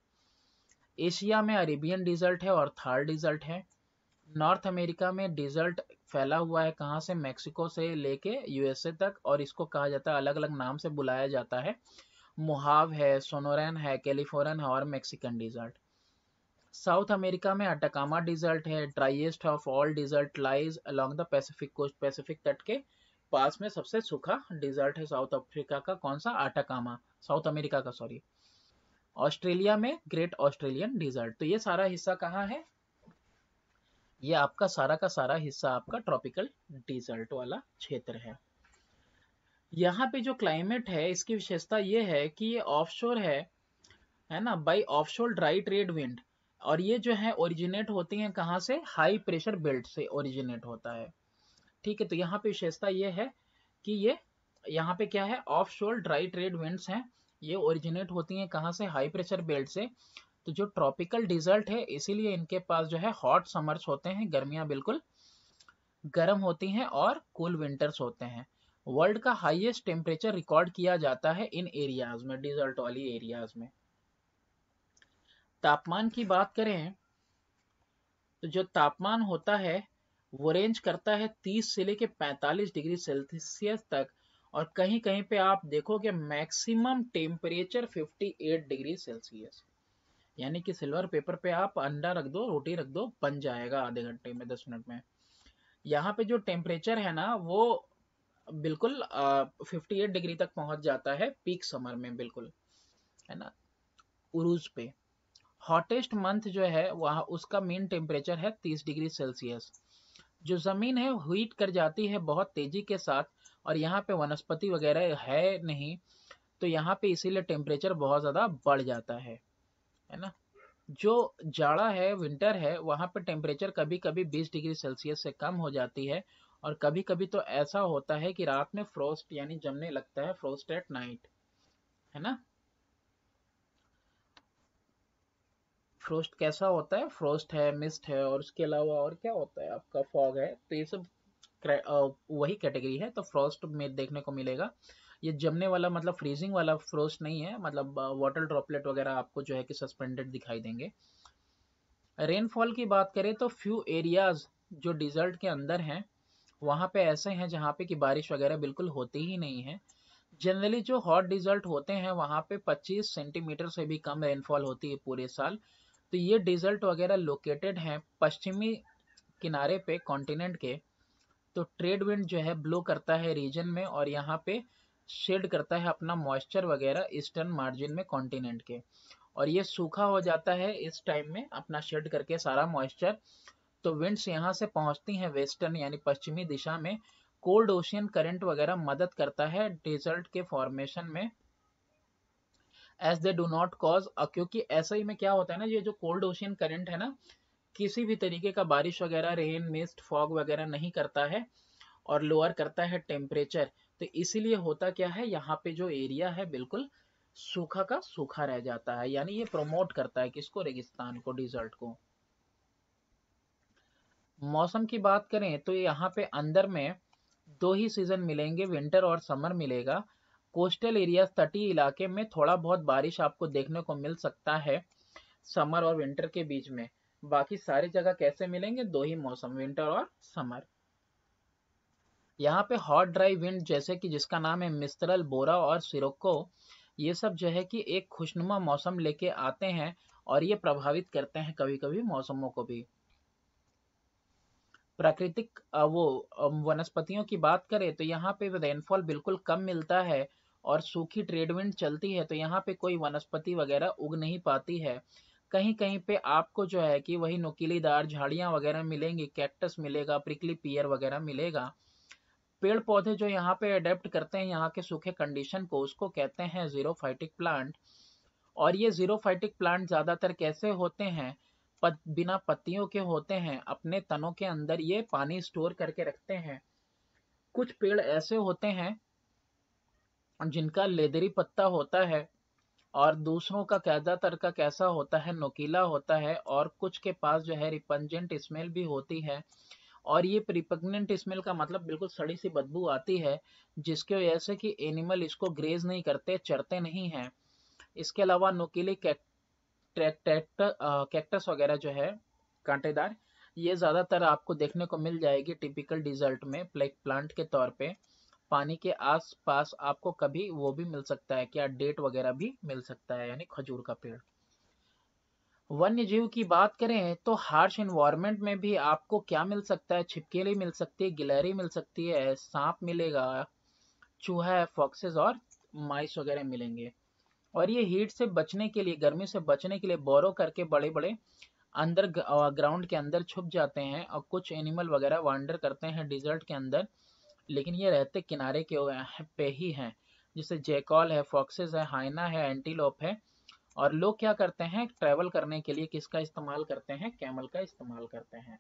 एशिया में अरेबियन डिजर्ट है और थार डिजर्ट है नॉर्थ अमेरिका में डिजर्ट फैला हुआ है कहाँ से मैक्सिको से लेके यूएसए तक और इसको कहा जाता है अलग अलग नाम से बुलाया जाता है मुहाव है सोनोरन है कैलिफोर्न है और मैक्सिकन डिजर्ट साउथ अमेरिका में अटकामा डिजर्ट है driest of all desert lies along the Pacific coast Pacific तट के पास में सबसे सूखा डिजर्ट है साउथ अफ्रीका का कौन सा आटाकामा साउथ अमेरिका का सॉरी ऑस्ट्रेलिया में ग्रेट ऑस्ट्रेलियन डिजर्ट तो ये सारा हिस्सा कहाँ है ये आपका सारा का सारा हिस्सा आपका ट्रॉपिकल डिजर्ट वाला क्षेत्र है यहाँ पे जो क्लाइमेट है इसकी विशेषता ये है कि ये ऑफशोर है है ना by offshore dry trade wind और ये जो है ओरिजिनेट होती है कहाँ से हाई प्रेशर बेल्ट से ओरिजिनेट होता है ठीक है तो यहाँ पे विशेषता ये है कि ये यहाँ पे क्या है offshore dry trade winds हैं ये ओरिजिनेट होती हैं कहाँ से हाई प्रेशर बेल्ट से तो जो ट्रॉपिकल डिजर्ट है इसीलिए इनके पास जो है हॉट समर्स होते हैं गर्मियाँ बिल्कुल गर्म होती हैं और कूल विंटर्स होते हैं वर्ल्ड का हाईएस्ट टेम्परेचर रिकॉर्ड किया जाता है इन एरियाज में डिजर्ट वाली एरियाज में तापमान की बात करें तो जो तापमान होता है वो रेंज करता है 30 से लेके 45 डिग्री सेल्सियस तक और कहीं कहीं पे आप देखोगे मैक्सिमम टेम्परेचर 58 डिग्री सेल्सियस यानी कि सिल्वर पेपर पे आप अंडा रख दो रोटी रख दो बन जाएगा आधे घंटे में दस मिनट में यहाँ पे जो टेम्परेचर है ना वो बिल्कुल फिफ्टी एट डिग्री तक पहुंच जाता है पीक समर में बिल्कुल है ना उरूज पे हॉटेस्ट मंथ जो है वहाँ उसका मेन टेम्परेचर है तीस डिग्री सेल्सियस जो ज़मीन है हीट कर जाती है बहुत तेज़ी के साथ और यहाँ पे वनस्पति वगैरह है नहीं तो यहाँ पे इसीलिए टेम्परेचर बहुत ज़्यादा बढ़ जाता है है ना जो जाड़ा है विंटर है वहाँ पे टेम्परेचर कभी कभी 20 डिग्री सेल्सियस से कम हो जाती है और कभी कभी तो ऐसा होता है कि रात में फ्रोस्ट यानी जमने लगता है फ्रोस्ट एट नाइट है ना फ्रोस्ट कैसा होता है फ्रोस्ट है मिस्ट है और उसके अलावा और क्या होता है आपका फॉग है तो ये सब वही कैटेगरी है तो फ्रोस्ट में देखने को मिलेगा ये जमने वाला मतलब फ्रीजिंग वाला फ्रोस्ट नहीं है मतलब वाटर ड्रॉपलेट वगैरह आपको जो है कि सस्पेंडेड दिखाई देंगे रेनफॉल की बात करें तो फ्यू एरियाज जो डिजर्ट के अंदर हैं वहाँ पे ऐसे हैं जहाँ पे कि बारिश वगैरह बिल्कुल होती ही नहीं है जनरली जो हॉट डिजर्ट होते हैं वहाँ पे 25 सेंटीमीटर से भी कम रेनफॉल होती है पूरे साल तो ये डिजल्ट वगैरह लोकेटेड हैं पश्चिमी किनारे पे कॉन्टिनेंट के तो ट्रेड विंड जो है ब्लो करता है रीजन में और यहाँ पे शेड करता है अपना मॉइस्चर वगैरह ईस्टर्न मार्जिन में कॉन्टिनेंट के और ये सूखा हो जाता है इस टाइम में अपना शेड करके सारा मॉइस्चर तो विंड्स यहाँ से पहुँचती हैं वेस्टर्न यानी पश्चिमी दिशा में कोल्ड ओशियन करंट वगैरह मदद करता है डिजल्ट के फॉर्मेशन में as they do not cause क्योंकि ऐसे ही में क्या होता है ना ये जो कोल्ड ओशियन करंट है ना किसी भी तरीके का बारिश वगैरह रेन मिस्ट फॉग वगैरह नहीं करता है और लोअर करता है टेम्परेचर तो इसीलिए होता क्या है यहाँ पे जो एरिया है बिल्कुल सूखा का सूखा रह जाता है यानी ये प्रमोट करता है किसको रेगिस्तान को डिजर्ट को मौसम की बात करें तो यहाँ पे अंदर में दो ही सीजन मिलेंगे विंटर और समर मिलेगा कोस्टल एरिया तटीय इलाके में थोड़ा बहुत बारिश आपको देखने को मिल सकता है समर और विंटर के बीच में बाकी सारी जगह कैसे मिलेंगे दो ही मौसम विंटर और समर यहाँ पे हॉट ड्राई विंड जैसे कि जिसका नाम है मिस्त्रल बोरा और सिरोको ये सब जो है कि एक खुशनुमा मौसम लेके आते हैं और ये प्रभावित करते हैं कभी कभी मौसमों को भी प्राकृतिक वो वनस्पतियों की बात करें तो यहाँ पे रेनफॉल बिल्कुल कम मिलता है और सूखी ट्रेडविंड चलती है तो यहाँ पे कोई वनस्पति वगैरह उग नहीं पाती है कहीं कहीं पे आपको जो है कि वही नुकीलीदार झाड़ियाँ वगैरह मिलेंगी कैक्टस मिलेगा प्रिकली पियर वगैरह मिलेगा पेड़ पौधे जो यहाँ पे अडेप्ट करते हैं यहाँ के सूखे कंडीशन को उसको कहते हैं जीरो प्लांट और ये जीरो प्लांट ज़्यादातर कैसे होते हैं पत, बिना पत्तियों के होते हैं अपने तनों के अंदर ये पानी स्टोर करके रखते हैं कुछ पेड़ ऐसे होते हैं जिनका लेदरी पत्ता होता है और दूसरों का ज़्यादातर का कैसा होता है नोकीला होता है और कुछ के पास जो है रिपंजेंट स्मेल भी होती है और ये प्रिपग्नेंट स्मेल का मतलब बिल्कुल सड़ी सी बदबू आती है जिसके वजह से कि एनिमल इसको ग्रेज नहीं करते चरते नहीं हैं इसके अलावा नोकीले कैक्टस वगैरह जो है कांटेदार ये ज़्यादातर आपको देखने को मिल जाएगी टिपिकल डिजर्ट में प्लेक प्लांट के तौर पर पानी के आसपास आपको कभी वो भी मिल सकता है क्या डेट वगैरह भी मिल सकता है यानी खजूर का पेड़ वन्य जीव की बात करें तो हार्श इन्वायरमेंट में भी आपको क्या मिल सकता है छिपकेली मिल सकती है गिलहरी मिल सकती है सांप मिलेगा चूहा फॉक्सेस और माइस वगैरह मिलेंगे और ये हीट से बचने के लिए गर्मी से बचने के लिए बोरो करके बड़े बड़े अंदर ग्राउंड के अंदर छुप जाते हैं और कुछ एनिमल वगैरह वांडर करते हैं डिजर्ट के अंदर लेकिन ये रहते किनारे के पे ही हैं जैसे जेकॉल है फॉक्सेस है हाइना है एंटीलोप है और लोग क्या करते हैं ट्रेवल करने के लिए किसका इस्तेमाल करते हैं कैमल का इस्तेमाल करते हैं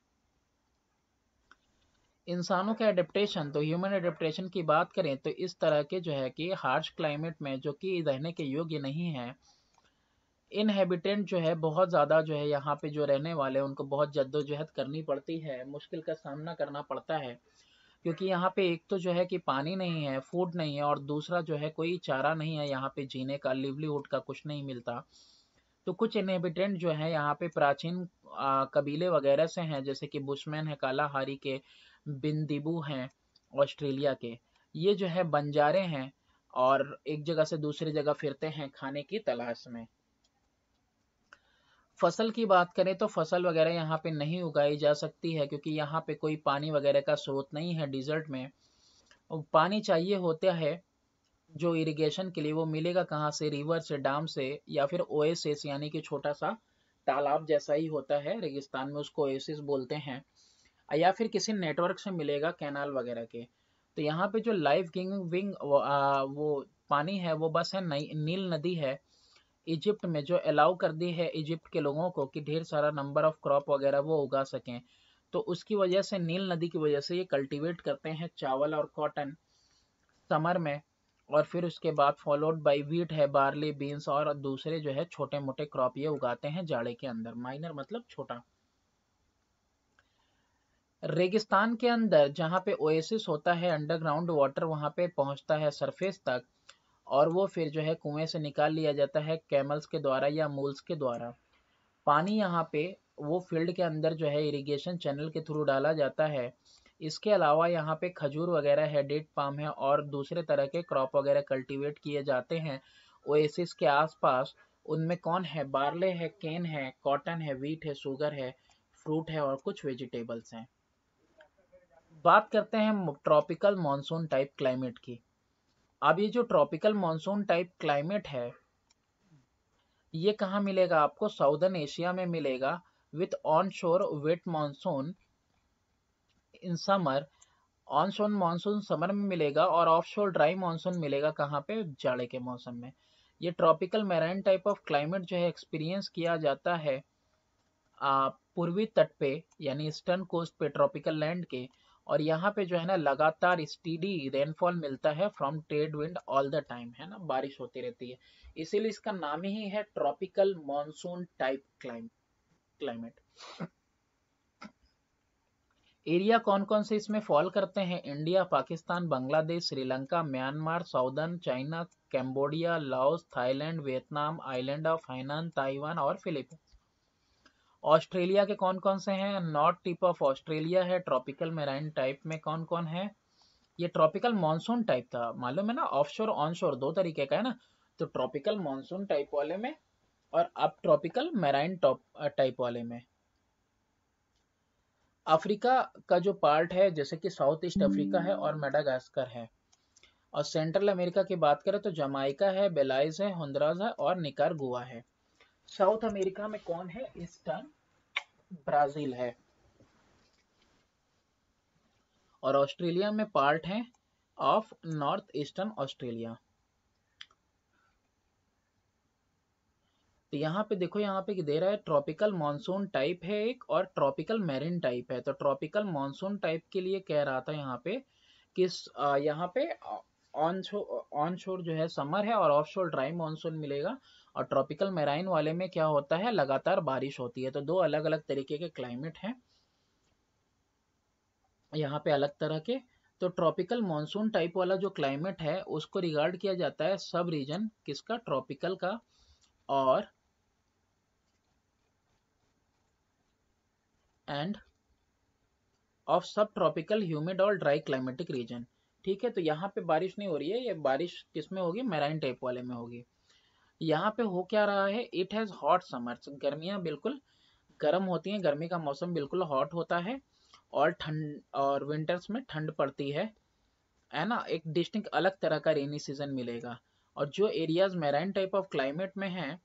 इंसानों के एडेप्टेशन तो ह्यूमन एडेप्टेशन की बात करें तो इस तरह के जो है कि हार्श क्लाइमेट में जो कि रहने के योग्य नहीं है इनहेबिटेंट जो है बहुत ज़्यादा जो है यहाँ पे जो रहने वाले उनको बहुत जद्दोजहद करनी पड़ती है मुश्किल का सामना करना पड़ता है क्योंकि यहाँ पे एक तो जो है कि पानी नहीं है फूड नहीं है और दूसरा जो है कोई चारा नहीं है यहाँ पे जीने का लिवलीहुड का कुछ नहीं मिलता तो कुछ इनहेबिटेंट जो है यहाँ पे प्राचीन कबीले वगैरह से हैं जैसे कि बुशमैन है कालाहारी के बिंदिबू हैं ऑस्ट्रेलिया के ये जो है बंजारे हैं और एक जगह से दूसरी जगह फिरते हैं खाने की तलाश में फसल की बात करें तो फसल वगैरह यहाँ पे नहीं उगाई जा सकती है क्योंकि यहाँ पे कोई पानी वगैरह का स्रोत नहीं है डिजर्ट में और पानी चाहिए होता है जो इरिगेशन के लिए वो मिलेगा कहाँ से रिवर से डैम से या फिर ओएसिस यानी कि छोटा सा तालाब जैसा ही होता है रेगिस्तान में उसको ओएसिस बोलते हैं या फिर किसी नेटवर्क से मिलेगा कैनाल वगैरह के तो यहाँ पे जो लाइफ विंग वो, आ, वो पानी है वो बस है नील नदी है इजिप्ट में जो अलाउ कर दी है इजिप्ट के लोगों को कि ढेर सारा नंबर ऑफ क्रॉप वगैरह वो उगा सकें तो उसकी वजह से नील नदी की वजह से ये कल्टीवेट करते हैं चावल और कॉटन समर में और फिर उसके बाद फॉलोड बाई वीट है बार्ली बीन्स और दूसरे जो है छोटे मोटे क्रॉप ये उगाते हैं जाड़े के अंदर माइनर मतलब छोटा रेगिस्तान के अंदर जहाँ पे ओएसिस होता है अंडरग्राउंड वाटर वहाँ पे पहुँचता है सरफेस तक और वो फिर जो है कुएं से निकाल लिया जाता है कैमल्स के द्वारा या मूल्स के द्वारा पानी यहाँ पे वो फील्ड के अंदर जो है इरिगेशन चैनल के थ्रू डाला जाता है इसके अलावा यहाँ पे खजूर वगैरह है डेट पाम है और दूसरे तरह के क्रॉप वगैरह कल्टिवेट किए जाते हैं ओएसिस के आसपास उनमें कौन है बार्ले है केन है कॉटन है वीट है शुगर है फ्रूट है और कुछ वेजिटेबल्स हैं बात करते हैं ट्रॉपिकल मानसून टाइप क्लाइमेट की अब ये जो ट्रॉपिकल मानसून टाइप क्लाइमेट है ये कहाँ मिलेगा आपको साउदर्न एशिया में मिलेगा with onshore wet monsoon in summer onshore monsoon summer में मिलेगा और ऑफ शोर ड्राई मानसून मिलेगा कहाँ पे जाड़े के मौसम में ये tropical marine type of climate जो है एक्सपीरियंस किया जाता है पूर्वी तट पे यानी ईस्टर्न कोस्ट पे ट्रॉपिकल लैंड के और यहाँ पे जो है ना लगातार स्टीडी रेनफॉल मिलता है from trade wind all the time है ना बारिश होती रहती है इसीलिए इसका नाम ही है tropical monsoon type climb climate area कौन कौन से इसमें फॉल करते हैं India Pakistan Bangladesh Sri Lanka Myanmar southern China Cambodia Laos Thailand Vietnam island of Hainan Taiwan और फिलीपीन ऑस्ट्रेलिया के कौन कौन से हैं नॉर्थ टिप ऑफ ऑस्ट्रेलिया है ट्रॉपिकल मेराइन टाइप में कौन कौन है ये ट्रॉपिकल मानसून टाइप था मालूम है ना ऑफशोर ऑनशोर दो तरीके का है ना तो ट्रॉपिकल मानसून टाइप वाले में और अब ट्रॉपिकल मेराइन टॉप टाइप वाले में अफ्रीका का जो पार्ट है जैसे कि साउथ ईस्ट अफ्रीका है और मेडागास्कर है और सेंट्रल अमेरिका की बात करें तो जमाइका है बेलाइज है हंद्राज है और निकार गुआ है साउथ अमेरिका में कौन है ईस्टर्न ब्राजील है और ऑस्ट्रेलिया में पार्ट है ऑफ नॉर्थ ईस्टर्न ऑस्ट्रेलिया तो यहाँ पे देखो यहाँ पे दे रहा है ट्रॉपिकल मानसून टाइप है एक और ट्रॉपिकल मैरिन टाइप है तो ट्रॉपिकल मानसून टाइप के लिए कह रहा था यहाँ पे किस यहाँ पे ऑन ऑन शोर जो है समर है और ऑफ शोर ड्राई मानसून मिलेगा और ट्रॉपिकल मेराइन वाले में क्या होता है लगातार बारिश होती है तो दो अलग अलग तरीके के क्लाइमेट हैं यहाँ पे अलग तरह के तो ट्रॉपिकल मानसून टाइप वाला जो क्लाइमेट है उसको रिगार्ड किया जाता है सब रीजन किसका ट्रॉपिकल का और end of subtropical humid और ड्राई क्लाइमेटिक रीजन ठीक है तो यहाँ पे बारिश नहीं हो रही है ये बारिश किस में होगी मैराइन टाइप वाले में होगी यहाँ पे हो क्या रहा है इट हैज़ हॉट समर्स गर्मियाँ बिल्कुल गर्म होती हैं गर्मी का मौसम बिल्कुल हॉट होता है और ठंड और विंटर्स में ठंड पड़ती है है ना एक डिस्टिंग अलग तरह का रेनी सीजन मिलेगा और जो areas marine type of climate में हैं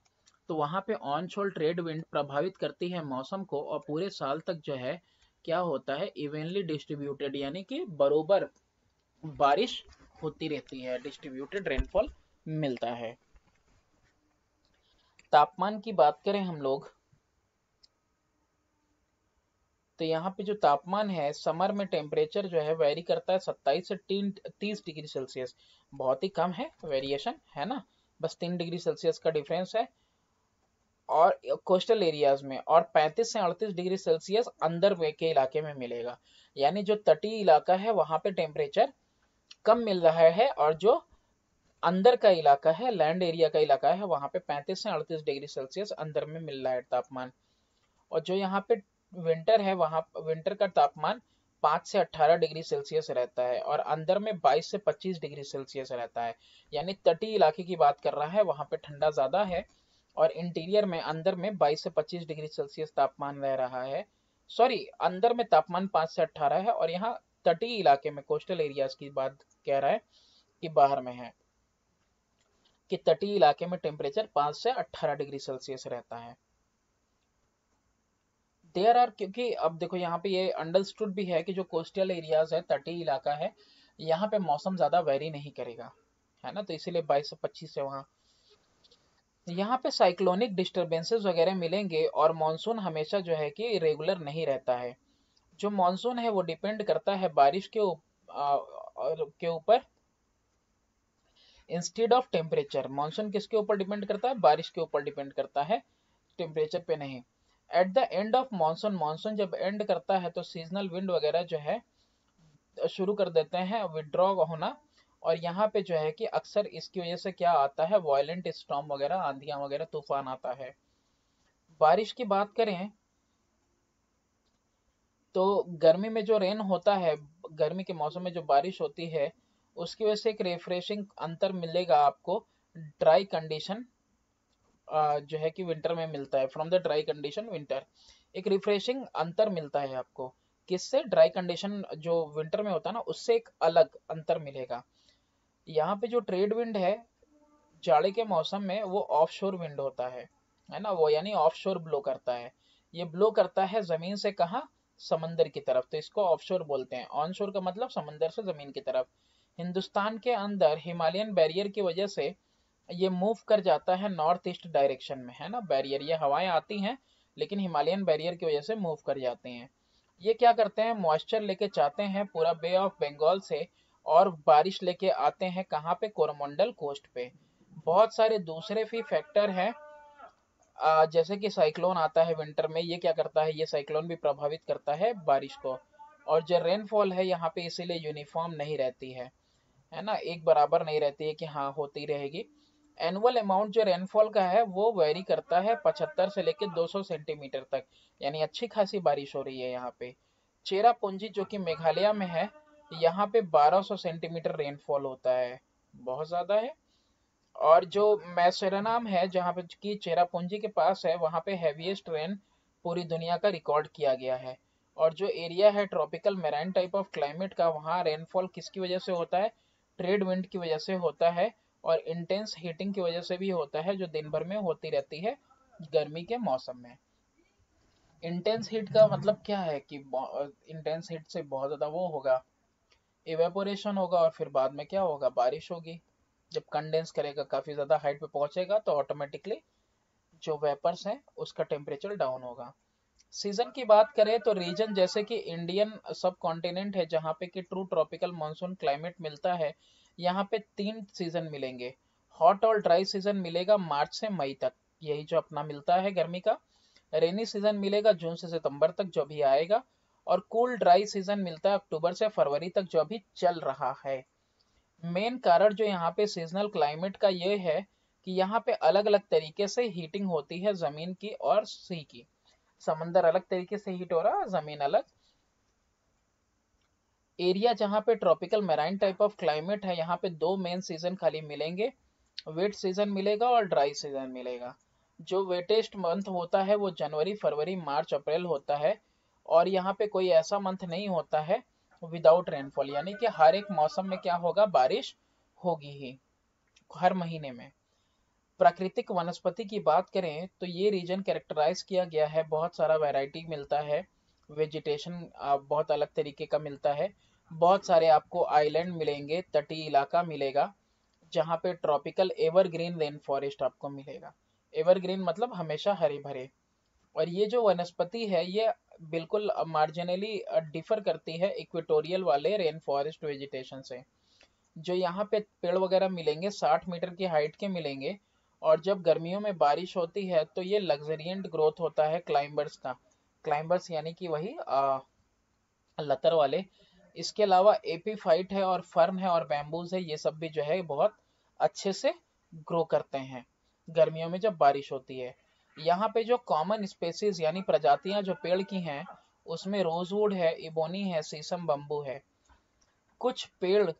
तो वहाँ पे ऑन शोल ट्रेड विंड प्रभावित करती है मौसम को और पूरे साल तक जो है क्या होता है इवेंटली डिस्ट्रीब्यूटेड यानी कि बरोबर बारिश होती रहती है डिस्ट्रीब्यूटेड रेनफॉल मिलता है तापमान की बात करें हम लोग तो यहाँ पे जो तापमान है समर में टेम्परेचर जो है वेरी करता है 27 से तीन तीस डिग्री सेल्सियस बहुत ही कम है वेरिएशन है ना बस तीन डिग्री सेल्सियस का डिफरेंस है और कोस्टल एरियाज में और 35 से 38 डिग्री सेल्सियस अंदर के इलाके में मिलेगा यानी जो तटीय इलाका है वहां पे टेम्परेचर कम मिल रहा है और जो अंदर का इलाका है लैंड एरिया का इलाका है वहाँ पे 35 से 38 डिग्री सेल्सियस अंदर में मिल रहा है तापमान और जो यहाँ पे विंटर है वहाँ विंटर का तापमान 5 से 18 डिग्री सेल्सियस रहता है और अंदर में 22 से 25 डिग्री सेल्सियस रहता है यानी तटीय इलाके की बात कर रहा है वहां पे ठंडा ज़्यादा है और इंटीरियर में अंदर में 22 से 25 डिग्री सेल्सियस तापमान रह रहा है सॉरी अंदर में तापमान 5 से 18 है और यहाँ तटीय इलाके में कोस्टल एरियाज की बात कह रहा है कि बाहर में है कि तटीय इलाके में टेम्परेचर 5 से 18 डिग्री सेल्सियस रहता है देयर आर क्योंकि अब देखो यहाँ पे ये अंडरस्टूड भी है कि जो कोस्टल एरियाज है तटीय इलाका है यहाँ पे मौसम ज़्यादा वेरी नहीं करेगा है ना तो इसीलिए बाईस से पच्चीस है वहाँ यहाँ पे साइक्लोनिक डिस्टरबेंसेस वगैरह मिलेंगे और मॉनसून हमेशा जो है कि रेगुलर नहीं रहता है जो मॉनसून है वो डिपेंड करता है बारिश के ऊपर इंस्टेड ऑफ टेम्परेचर मानसून किसके ऊपर डिपेंड करता है बारिश के ऊपर डिपेंड करता है टेम्परेचर पे नहीं at the end of monsoon monsoon जब एंड करता है तो सीजनल विंड वगैरह जो है शुरू कर देते हैं विदड्रॉ होना और यहाँ पे जो है कि अक्सर इसकी वजह से क्या आता है वायलेंट स्टॉम वगैरह आंधिया वगैरह तूफान आता है बारिश की बात करें तो गर्मी में जो रेन होता है गर्मी के मौसम में जो बारिश होती है उसकी वजह से एक रिफ्रेशिंग अंतर मिलेगा आपको ड्राई कंडीशन जो है कि विंटर में मिलता है from the dry condition winter एक रिफ्रेशिंग अंतर मिलता है आपको किससे ड्राई कंडीशन जो विंटर में होता है ना उससे एक अलग अंतर मिलेगा यहाँ पे जो ट्रेड विंड है जाड़े के मौसम में वो ऑफशोर विंड होता है है ना वो यानी ऑफशोर ब्लो करता है ये ब्लो करता है जमीन से कहा समंदर की तरफ तो इसको ऑफशोर बोलते हैं ऑनशोर का मतलब समंदर से जमीन की तरफ हिंदुस्तान के अंदर हिमालयन बैरियर की वजह से ये मूव कर जाता है नॉर्थ ईस्ट डायरेक्शन में है ना बैरियर ये हवाएं आती हैं लेकिन हिमालयन बैरियर की वजह से मूव कर जाते हैं ये क्या करते हैं मॉइस्चर लेके जाते हैं पूरा बे ऑफ बंगाल से और बारिश लेके आते हैं कहाँ पे कोरमंडल कोस्ट पे बहुत सारे दूसरे भी फैक्टर हैं जैसे कि साइक्लोन आता है विंटर में ये क्या करता है ये साइक्लोन भी प्रभावित करता है बारिश को और जो रेनफॉल है यहाँ पे इसीलिए यूनिफॉर्म नहीं रहती है है ना एक बराबर नहीं रहती है कि हाँ होती रहेगी एनुअल अमाउंट जो रेनफॉल का है वो वेरी करता है 75 से लेकर 200 सेंटीमीटर तक यानी अच्छी खासी बारिश हो रही है यहाँ पे चेरापूंजी जो कि मेघालय में है यहाँ पे 1200 सेंटीमीटर रेनफॉल होता है बहुत ज़्यादा है और जो मैसेरानाम है जहाँ पे चेरा चेरापूंजी के पास है वहाँ पे हैवीएस्ट रेन पूरी दुनिया का रिकॉर्ड किया गया है और जो एरिया है tropical marine type of climate का वहाँ रेनफॉल किसकी वजह से होता है ट्रेड विंड की वजह से होता है और इंटेंस हीटिंग की वजह से भी होता है जो दिन भर में होती रहती है गर्मी के मौसम में इंटेंस हीट का मतलब क्या है कि इंटेंस हीट से बहुत ज़्यादा वो होगा इवेपोरेशन होगा और फिर बाद में क्या होगा बारिश होगी जब कंडेंस करेगा काफ़ी ज़्यादा हाइट पे पहुंचेगा तो ऑटोमेटिकली जो वेपर्स हैं उसका टेम्परेचर डाउन होगा सीजन की बात करें तो रीजन जैसे कि इंडियन सब कॉन्टिनेंट है जहाँ पे कि ट्रू ट्रॉपिकल मानसून क्लाइमेट मिलता है यहाँ पे तीन सीजन मिलेंगे हॉट और ड्राई सीजन मिलेगा मार्च से मई तक यही जो अपना मिलता है गर्मी का रेनी सीजन मिलेगा जून से सितंबर तक जो भी आएगा और कूल ड्राई सीजन मिलता है अक्टूबर से फरवरी तक जो अभी चल रहा है मेन कारण जो यहाँ पे सीजनल क्लाइमेट का ये है कि यहाँ पे अलग अलग तरीके से हीटिंग होती है ज़मीन की और सी की समंदर अलग तरीके से हीट हो रहा जमीन अलग एरिया जहाँ पे tropical marine type of climate है यहाँ पे दो मेन सीजन खाली मिलेंगे वेट सीजन मिलेगा और ड्राई सीजन मिलेगा जो वेटेस्ट मंथ होता है वो जनवरी फरवरी मार्च अप्रैल होता है और यहाँ पे कोई ऐसा मंथ नहीं होता है विदाउट रेनफॉल यानी कि हर एक मौसम में क्या होगा बारिश होगी ही हर महीने में प्राकृतिक वनस्पति की बात करें तो ये रीजन कैरेक्टराइज किया गया है बहुत सारा वैरायटी मिलता है वेजिटेशन बहुत अलग तरीके का मिलता है बहुत सारे आपको आइलैंड मिलेंगे तटीय इलाका मिलेगा जहाँ पे ट्रॉपिकल एवरग्रीन रेन फॉरेस्ट आपको मिलेगा एवरग्रीन मतलब हमेशा हरे भरे और ये जो वनस्पति है ये बिल्कुल मार्जिनली डिफर करती है इक्वेटोरियल वाले रेन फॉरेस्ट वेजिटेशन से जो यहाँ पे पेड़ वगैरह मिलेंगे 60 मीटर की हाइट के मिलेंगे और जब गर्मियों में बारिश होती है तो ये लग्जरियंट ग्रोथ होता है क्लाइंबर्स का क्लाइंबर्स यानी कि वही आ, लतर वाले इसके अलावा एपीफाइट है और फर्न है और बैम्बूज है ये सब भी जो है बहुत अच्छे से ग्रो करते हैं गर्मियों में जब बारिश होती है यहाँ पे जो कॉमन स्पेसीज यानी प्रजातियां जो पेड़ की हैं उसमें रोजवुड है इबोनी है सीसम बम्बू है कुछ पेड़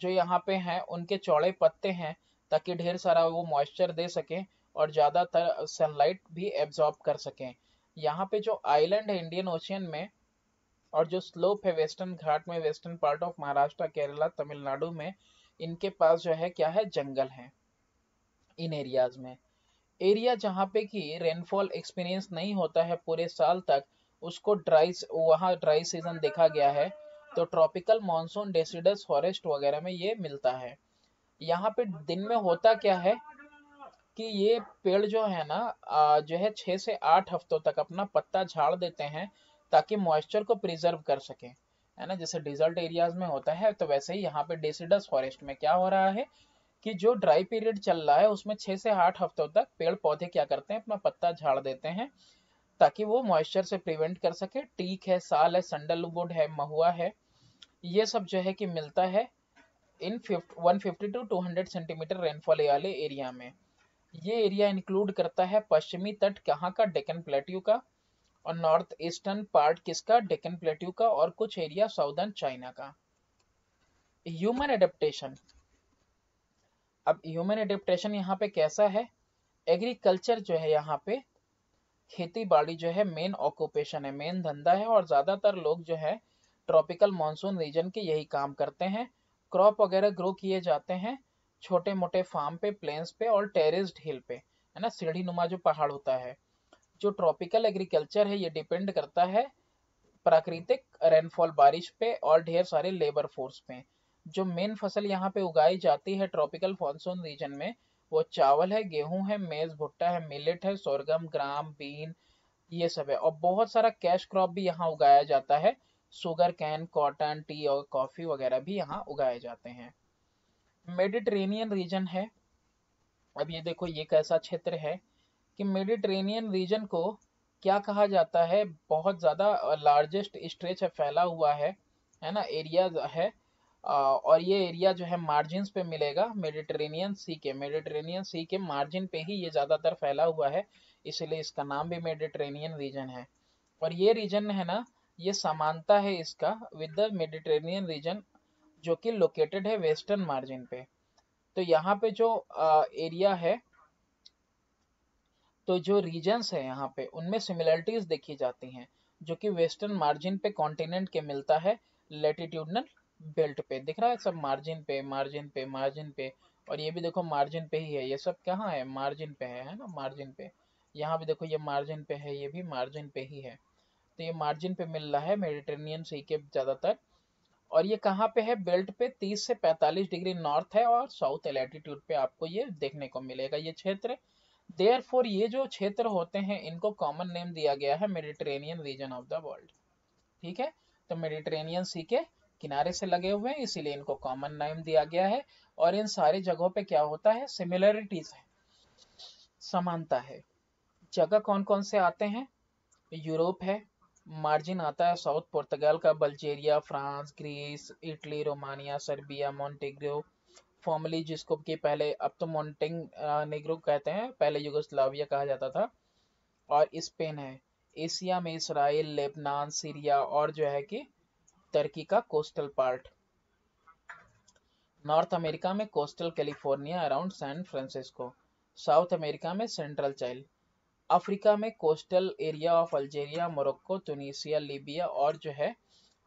जो यहाँ पे हैं उनके चौड़े पत्ते हैं ताकि ढेर सारा वो मॉइस्चर दे सकें और ज़्यादातर सनलाइट भी एब्जॉर्ब कर सकें यहाँ पे जो आइलैंड है इंडियन ओशियन में और जो स्लोप है वेस्टर्न घाट में western part of Maharashtra Kerala Tamil Nadu में इनके पास जो है क्या है जंगल है इन एरियाज में एरिया जहाँ पे कि रेनफॉल एक्सपीरियंस नहीं होता है पूरे साल तक उसको ड्राई वहाँ ड्राई सीजन देखा गया है तो ट्रॉपिकल मानसून डेसिडस फॉरेस्ट वगैरह में ये मिलता है यहाँ पे दिन में होता क्या है कि ये पेड़ जो है ना जो है छह से आठ हफ्तों तक अपना पत्ता झाड़ देते हैं ताकि मॉइस्चर को प्रिजर्व कर सके है ना जैसे डिजर्ट एरियाज में होता है तो वैसे ही यहाँ पे डेसिडस फॉरेस्ट में क्या हो रहा है कि जो ड्राई पीरियड चल रहा है उसमें छह से आठ हफ्तों तक पेड़ पौधे क्या करते हैं अपना पत्ता झाड़ देते हैं ताकि वो मॉइस्चर से प्रिवेंट कर सके टीक है साल है सैंडलवुड है महुआ है ये सब जो है कि मिलता है in one fifty to two hundred centimetre rainfall वाले एरिया में ये एरिया इंक्लूड करता है पश्चिमी तट कहाँ का डेकन प्लेट्यू का और नॉर्थ ईस्टर्न पार्ट किसका डेकन प्लेट्यू का और कुछ एरिया साउदर्न चाइना का ह्यूमन एडेप्टेशन अब ह्यूमन एडेप्टेशन यहाँ पे कैसा है एग्रीकल्चर जो है यहाँ पे खेती बाड़ी जो है मेन ऑक्यूपेशन है मेन धंधा है और ज़्यादातर लोग जो है ट्रॉपिकल मानसून रीजन के यही काम करते हैं क्रॉप वगैरह ग्रो किए जाते हैं छोटे मोटे फार्म पे प्लेन्स पे और टेरिस्ड हिल पे है ना सीढ़ी नुमा जो पहाड़ होता है जो ट्रॉपिकल एग्रीकल्चर है ये डिपेंड करता है प्राकृतिक रेनफॉल बारिश पे और ढेर सारे लेबर फोर्स पे जो मेन फसल यहाँ पे उगाई जाती है ट्रॉपिकल फॉन्सून रीजन में वो चावल है गेहूं है मेज भुट्टा है मिलेट है सोरगम ग्राम बीन ये सब है और बहुत सारा कैश क्रॉप भी यहाँ उगाया जाता है सुगर कैन कॉटन टी और कॉफ़ी वगैरह भी यहाँ उगाए जाते हैं मेडिट्रेनियन रीजन है अब ये देखो ये कैसा क्षेत्र है कि मेडिट्रेनियन रीजन को क्या कहा जाता है बहुत ज़्यादा लार्जेस्ट स्ट्रेच फैला हुआ है है ना एरिया है और ये एरिया जो है मार्जिन पे मिलेगा मेडिट्रेनियन सी के मेडिट्रेनियन सी के मार्जिन पे ही ये ज़्यादातर फैला हुआ है इसलिए इसका नाम भी मेडिट्रेनियन रीजन है और ये रीजन है ना ये समानता है इसका विद द मेडिटेरेनियन रीजन जो कि लोकेटेड है वेस्टर्न मार्जिन पे तो यहाँ पे जो आ, एरिया है तो जो रीजन्स है यहाँ पे उनमें सिमिलरिटीज देखी जाती हैं जो कि वेस्टर्न मार्जिन पे कॉन्टिनेंट के मिलता है लेटिट्यूडनल बेल्ट पे दिख रहा है सब मार्जिन पे मार्जिन पे मार्जिन पे और ये भी देखो मार्जिन पे ही है ये सब कहाँ है मार्जिन पे है, है ना मार्जिन पे यहाँ भी देखो ये मार्जिन पे है ये भी मार्जिन पे ही है तो ये मार्जिन पे मिल रहा है मेडिटेनियन सी के ज़्यादातर और ये कहाँ पे है बेल्ट पे 30 से 45 डिग्री नॉर्थ है और साउथ एलैटीट्यूड पे आपको ये देखने को मिलेगा ये क्षेत्र देयर ये जो क्षेत्र होते हैं इनको कॉमन नेम दिया गया है Mediterranean region of the world ठीक है तो मेडिटेरेनियन सी के किनारे से लगे हुए हैं इसीलिए इनको कॉमन नेम दिया गया है और इन सारी जगहों पे क्या होता है सिमिलरिटीज है समानता है जगह कौन कौन से आते हैं यूरोप है मार्जिन आता है साउथ पुर्तगाल का Bulgaria France Greece Italy Romania Serbia Montenegro formerly जिसको कि पहले अब तो मॉन्टेंग नेग्रो कहते हैं पहले युगोस्लाविया कहा जाता था और स्पेन है एशिया में इसराइल लेबनान सीरिया और जो है कि तुर्की का कोस्टल पार्ट नॉर्थ अमेरिका में coastal California around San Francisco south America में सेंट्रल चाइल्ड अफ्रीका में coastal area of Algeria Morocco Tunisia Libya और जो है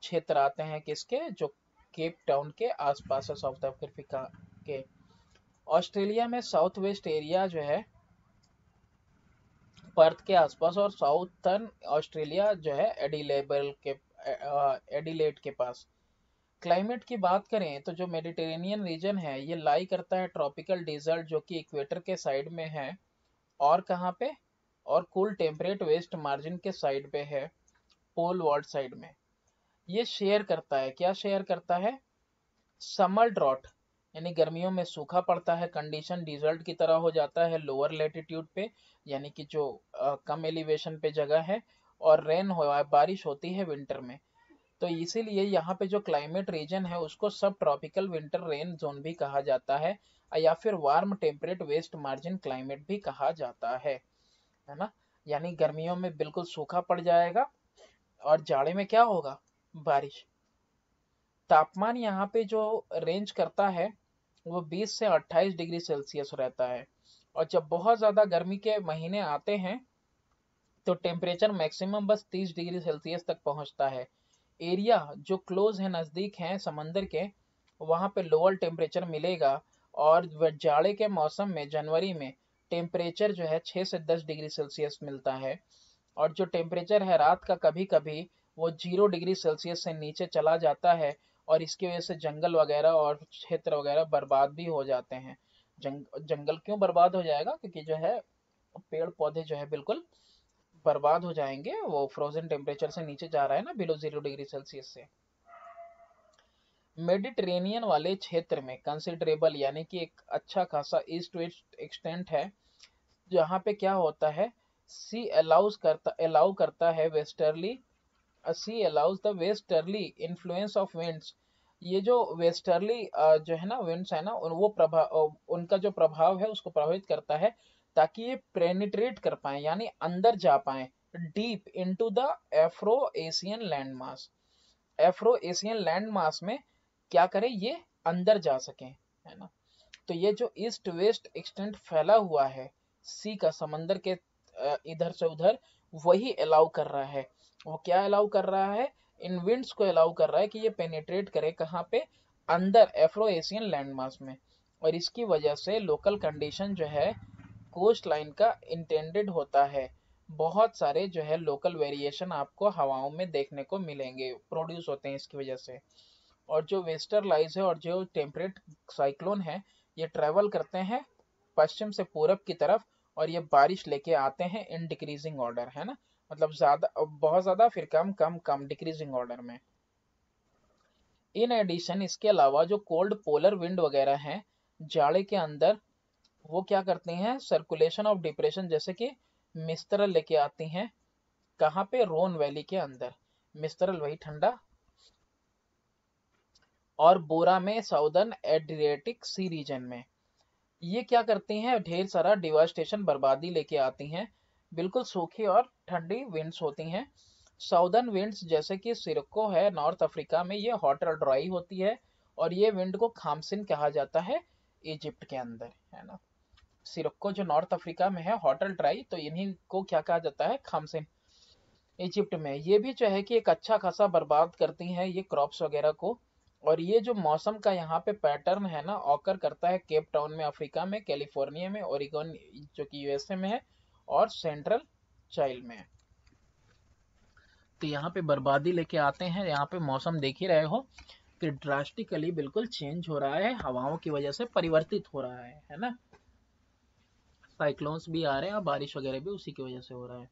क्षेत्र आते हैं किसके जो केप टाउन के आसपास है साउथ अफ्रीका के ऑस्ट्रेलिया में साउथ वेस्ट एरिया जो है पर्थ के आसपास और साउथर्न ऑस्ट्रेलिया जो है एडिलेबल के एडिलेट के पास क्लाइमेट की बात करें तो जो मेडिटेरेनियन रीजन है ये लाई करता है ट्रॉपिकल डेजर्ट जो कि इक्वेटर के साइड में है और कहाँ पे और कुल टेम्परेट वेस्ट मार्जिन के साइड पे है पोल वॉल्ट साइड में ये शेयर करता है क्या शेयर करता है समर ड्रॉट यानी गर्मियों में सूखा पड़ता है कंडीशन डिजल्ट की तरह हो जाता है लोअर लेटीट्यूड पे यानी कि जो आ, कम एलिवेशन पे जगह है और रेन हो बारिश होती है विंटर में तो इसीलिए यहाँ पे जो क्लाइमेट रीजन है उसको सब ट्रॉपिकल विंटर रेन जोन भी कहा जाता है या फिर warm temperate west margin climate भी कहा जाता है है ना यानी गर्मियों में बिल्कुल सूखा पड़ जाएगा और जाड़े में क्या होगा बारिश तापमान यहाँ पे जो रेंज करता है वो 20 से 28 डिग्री सेल्सियस रहता है और जब बहुत ज़्यादा गर्मी के महीने आते हैं तो टेम्परेचर मैक्सिमम बस 30 डिग्री सेल्सियस तक पहुंचता है एरिया जो क्लोज है नज़दीक है समंदर के वहां पे लोअर टेम्परेचर मिलेगा और जाड़े के मौसम में जनवरी में टेम्परेचर जो है 6 से दस डिग्री सेल्सियस मिलता है और जो टेम्परेचर है रात का कभी कभी वो जीरो डिग्री सेल्सियस से नीचे चला जाता है और इसकी वजह से जंगल वगैरह और क्षेत्र वगैरह बर्बाद भी हो जाते हैं जंग जंगल क्यों बर्बाद हो जाएगा क्योंकि जो है पेड़ पौधे जो है बिल्कुल बर्बाद हो जाएंगे वो फ्रोजन टेम्परेचर से नीचे जा रहा है ना बिलो जीरो डिग्री सेल्सियस से मेडिट्रेनियन वाले क्षेत्र में कंसिडरेबल यानी कि एक अच्छा खासा ईस्ट वेस्ट एक्सटेंट है जहाँ पे क्या होता है सी अलाउज करता अलाउ करता है westerly sea allows the westerly influence of winds ये जो वेस्टर्ली uh, जो है ना विंड्स है ना वो प्रभाव uh, उनका जो प्रभाव है उसको प्रभावित करता है ताकि ये प्रेनिट्रेट कर पाए यानी अंदर जा पाए deep into the Afro Asian land mass Afro Asian land mass में क्या करें ये अंदर जा सकें है ना तो ये जो ईस्ट वेस्ट एक्सटेंट फैला हुआ है सी का समंदर के इधर से उधर वही अलाउ कर रहा है वो क्या अलाउ कर रहा है इन विंड्स को अलाउ कर रहा है कि ये पेनेट्रेट करे कहाँ पे अंदर एफ्रो एशियन लैंडमार्क में और इसकी वजह से लोकल कंडीशन जो है कोस्ट लाइन का इंटेंडेड होता है बहुत सारे जो है लोकल वेरिएशन आपको हवाओं में देखने को मिलेंगे प्रोड्यूस होते हैं इसकी वजह से और जो वेस्टर लाइज है और जो टेम्परेट साइक्लोन है ये ट्रेवल करते हैं पश्चिम से पूरब की तरफ और ये बारिश लेके आते हैं इन डिक्रीजिंग ऑर्डर है ना मतलब ज़्यादा बहुत ज़्यादा फिर कम कम कम डिक्रीजिंग ऑर्डर में इन एडिशन इसके अलावा जो कोल्ड पोलर विंड वगैरह हैं जाड़े के अंदर वो क्या करती हैं सर्कुलेशन ऑफ डिप्रेशन जैसे कि मिस्त्रल लेके आती हैं कहाँ पे रोन वैली के अंदर मिस्त्रल वही ठंडा और बोरा में साउदर्न एड्रिएटिक सी रीजन में ये क्या करती हैं ढेर सारा डिवास्टेशन बर्बादी लेके आती हैं बिल्कुल सूखी और ठंडी विंड्स होती हैं साउदर्न विंड्स जैसे कि सिरको है नॉर्थ अफ्रीका में ये हॉट और ड्राई होती है और ये विंड को खामसिन कहा जाता है इजिप्ट के अंदर है ना सिरक्को जो नॉर्थ अफ्रीका में है हॉट हॉटल ड्राई तो इन्हीं को क्या कहा जाता है खामसिन इजिप्ट में ये भी जो है कि एक अच्छा खासा बर्बाद करती हैं ये क्रॉप्स वगैरह को और ये जो मौसम का यहाँ पे पैटर्न है ना ऑकर करता है केप टाउन में अफ्रीका में कैलिफोर्निया में ओरिगोन जो कि यूएसए में है और सेंट्रल चाइल में तो यहाँ पे बर्बादी लेके आते हैं यहाँ पे मौसम देख ही रहे हो कि ड्रास्टिकली बिल्कुल चेंज हो रहा है हवाओं की वजह से परिवर्तित हो रहा है है ना साइक्लोन्स भी आ रहे हैं और बारिश वगैरह भी उसी की वजह से हो रहा है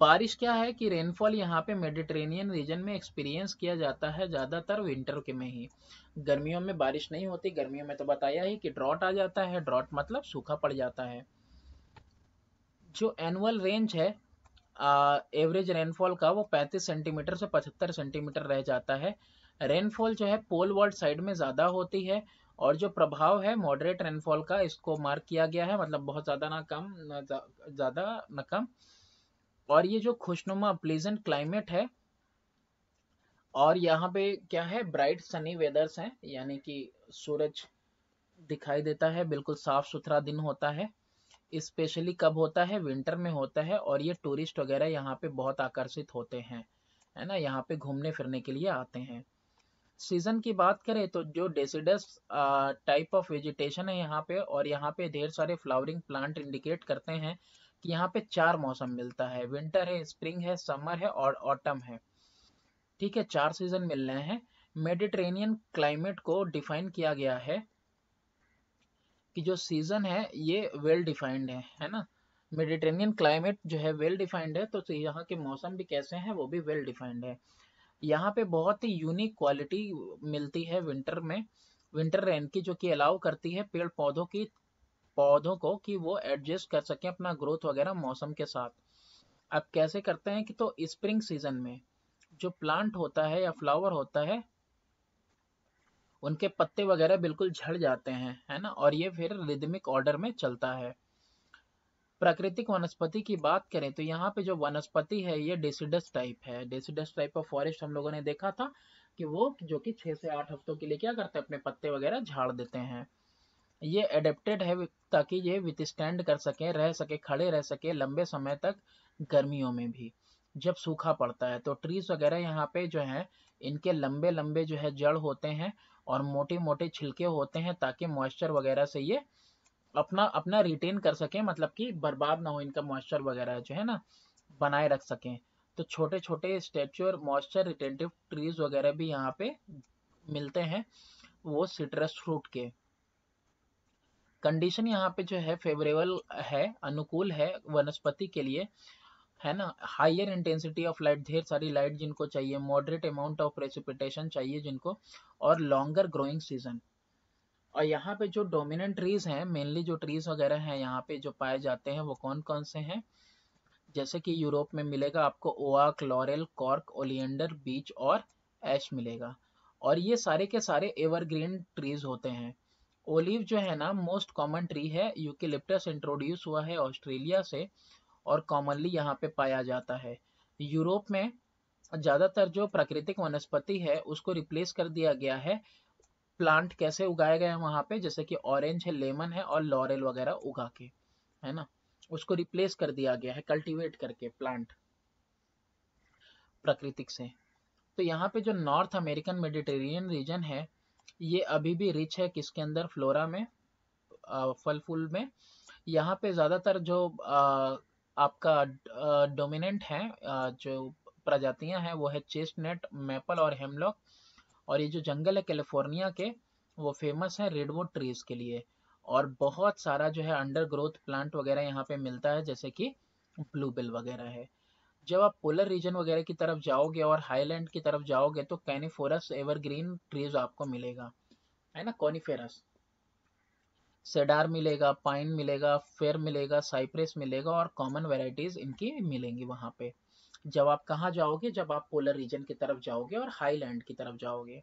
बारिश क्या है कि रेनफॉल यहाँ पे मेडिटेरेनियन रीजन में एक्सपीरियंस किया जाता है ज़्यादातर विंटर के में ही गर्मियों में बारिश नहीं होती गर्मियों में तो बताया ही कि ड्रॉट आ जाता है ड्रॉट मतलब सूखा पड़ जाता है जो एनुअल रेंज है एवरेज रेनफॉल का वो 35 सेंटीमीटर से 75 सेंटीमीटर रह जाता है रेनफॉल जो है पोल वर्ल्ड साइड में ज़्यादा होती है और जो प्रभाव है मॉडरेट रेनफॉल का इसको मार्क किया गया है मतलब बहुत ज़्यादा ना कम ज़्यादा ना कम और ये जो खुशनुमा प्लेजेंट क्लाइमेट है और यहाँ पे क्या है ब्राइट सनी वेदर्स हैं यानी कि सूरज दिखाई देता है बिल्कुल साफ सुथरा दिन होता है स्पेशली कब होता है विंटर में होता है और ये टूरिस्ट वगैरह यहाँ पे बहुत आकर्षित होते हैं है ना यहाँ पे घूमने फिरने के लिए आते हैं सीजन की बात करें तो जो डेसिडस टाइप ऑफ वेजिटेशन है यहाँ पे और यहाँ पे ढेर सारे फ्लावरिंग प्लांट इंडिकेट करते हैं कि यहाँ पे चार मौसम मिलता है विंटर है स्प्रिंग है समर है और ऑटम है ठीक है चार सीजन मिल रहे हैं मेडिटेरेनियन क्लाइमेट को डिफाइन किया गया है कि जो सीजन है ये वेल well डिफाइंड है है ना मेडिटेरेनियन क्लाइमेट जो है वेल well डिफाइंड है तो, तो यहाँ के मौसम भी कैसे हैं वो भी वेल well डिफाइंड है यहाँ पे बहुत ही यूनिक क्वालिटी मिलती है विंटर में विंटर रेन की जो कि अलाउ करती है पेड़ पौधों की पौधों को कि वो एडजस्ट कर सकें अपना ग्रोथ वगैरह मौसम के साथ अब कैसे करते हैं कि तो स्प्रिंग सीजन में जो प्लांट होता है या फ्लावर होता है उनके पत्ते वगैरह बिल्कुल झड़ जाते हैं है ना और ये फिर रिदमिक ऑर्डर में चलता है प्राकृतिक वनस्पति की बात करें तो यहाँ पे जो वनस्पति है ये डेसिडस टाइप है डेसिडस टाइप ऑफ फॉरेस्ट हम लोगों ने देखा था कि वो जो कि छह से आठ हफ्तों के लिए क्या करते हैं अपने पत्ते वगैरह झाड़ देते हैं ये एडेप्टेड है ताकि ये विथस्टैंड कर सकें रह सके खड़े रह सके लंबे समय तक गर्मियों में भी जब सूखा पड़ता है तो ट्रीज वगैरह यहाँ पे जो है इनके लंबे लंबे जो है जड़ होते हैं और मोटे मोटे छिलके होते हैं ताकि मॉइस्चर वगैरह से ये अपना अपना रिटेन कर सकें मतलब कि बर्बाद ना हो इनका मॉइस्चर वगैरह जो है ना बनाए रख सकें तो छोटे छोटे स्टेचू और मॉइस्चर रिटेंटिव ट्रीज वगैरह भी यहाँ पे मिलते हैं वो सिट्रस फ्रूट के कंडीशन यहाँ पे जो है फेवरेबल है अनुकूल है वनस्पति के लिए है ना हाइयर इंटेंसिटी ऑफ लाइट ढेर सारी लाइट जिनको चाहिए मॉडरेट अमाउंट ऑफ प्रेसिपिटेशन चाहिए जिनको और लॉन्गर ग्रोइंग सीजन और यहाँ पे जो डोमिनेंट ट्रीज हैं मेनली जो ट्रीज वगैरह हैं यहाँ पे जो पाए जाते हैं वो कौन कौन से हैं जैसे कि यूरोप में मिलेगा आपको ओआ क्लोरेल कॉर्क ओलियंडर बीच और एश मिलेगा और ये सारे के सारे एवरग्रीन ट्रीज होते हैं ओलिव जो है ना मोस्ट कॉमन ट्री है यूकिलिप्टस इंट्रोड्यूस हुआ है ऑस्ट्रेलिया से और कॉमनली यहाँ पे पाया जाता है यूरोप में ज़्यादातर जो प्राकृतिक वनस्पति है उसको रिप्लेस कर दिया गया है प्लांट कैसे उगाए गए हैं वहां पे जैसे कि ऑरेंज है लेमन है और लॉरेल वगैरह उगा के है ना उसको रिप्लेस कर दिया गया है कल्टीवेट करके प्लांट प्राकृतिक से तो यहाँ पे जो नॉर्थ अमेरिकन मेडिटेरियन रीजन है ये अभी भी रिच है किसके अंदर फ्लोरा में फल फूल में यहाँ पे ज़्यादातर जो आपका डोमिनेंट है जो प्रजातियां हैं वो है चेस्टनट मेपल और हेमलॉक और ये जो जंगल है कैलिफोर्निया के वो फेमस है रेडवुड ट्रीज के लिए और बहुत सारा जो है अंडर ग्रोथ प्लांट वगैरह यहाँ पे मिलता है जैसे कि ब्लूबेल वगैरह है जब आप पोलर रीजन वगैरह की तरफ जाओगे और हाईलैंड की तरफ जाओगे तो कैनिफोरस एवरग्रीन ट्रीज आपको मिलेगा है ना कॉनिफेरस सेडार मिलेगा पाइन मिलेगा फेर मिलेगा साइप्रेस मिलेगा और कॉमन वेराइटीज इनकी मिलेंगी वहां पे जब आप कहाँ जाओगे जब आप पोलर रीजन की तरफ जाओगे और हाईलैंड की तरफ जाओगे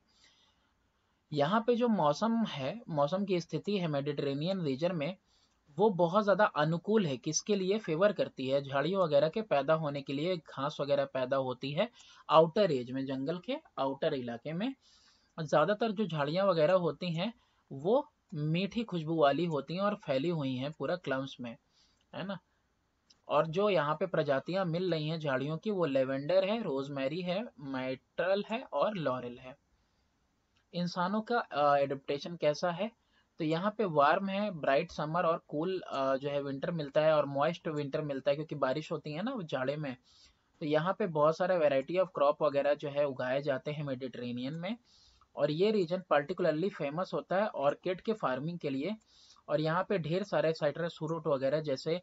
यहाँ पे जो मौसम है मौसम की स्थिति है मेडिटेरेनियन रीजन में वो बहुत ज़्यादा अनुकूल है किसके लिए फेवर करती है झाड़ियों वगैरह के पैदा होने के लिए घास वगैरह पैदा होती है आउटर एज में जंगल के आउटर इलाके में ज़्यादातर जो झाड़ियाँ वगैरह होती हैं वो मीठी खुशबू वाली होती हैं और फैली हुई हैं पूरा क्लम्स में है ना और जो यहाँ पे प्रजातियां मिल रही हैं झाड़ियों की वो लेवेंडर है रोजमेरी है माइट्रल है और लॉरेल है इंसानों का एडप्टेशन कैसा है तो यहाँ पे वार्म है ब्राइट समर और कूल जो है विंटर मिलता है और मॉइस्ट विंटर मिलता है क्योंकि बारिश होती है ना वो जाड़े में तो यहाँ पे बहुत सारे वेराइटी ऑफ क्रॉप वगैरह जो है उगाए जाते हैं मेडिटेरेनियन में और ये रीजन पर्टिकुलरली फेमस होता है ऑर्किड के फार्मिंग के लिए और यहाँ पे ढेर सारे साइट्रस फ्रूट वगैरह जैसे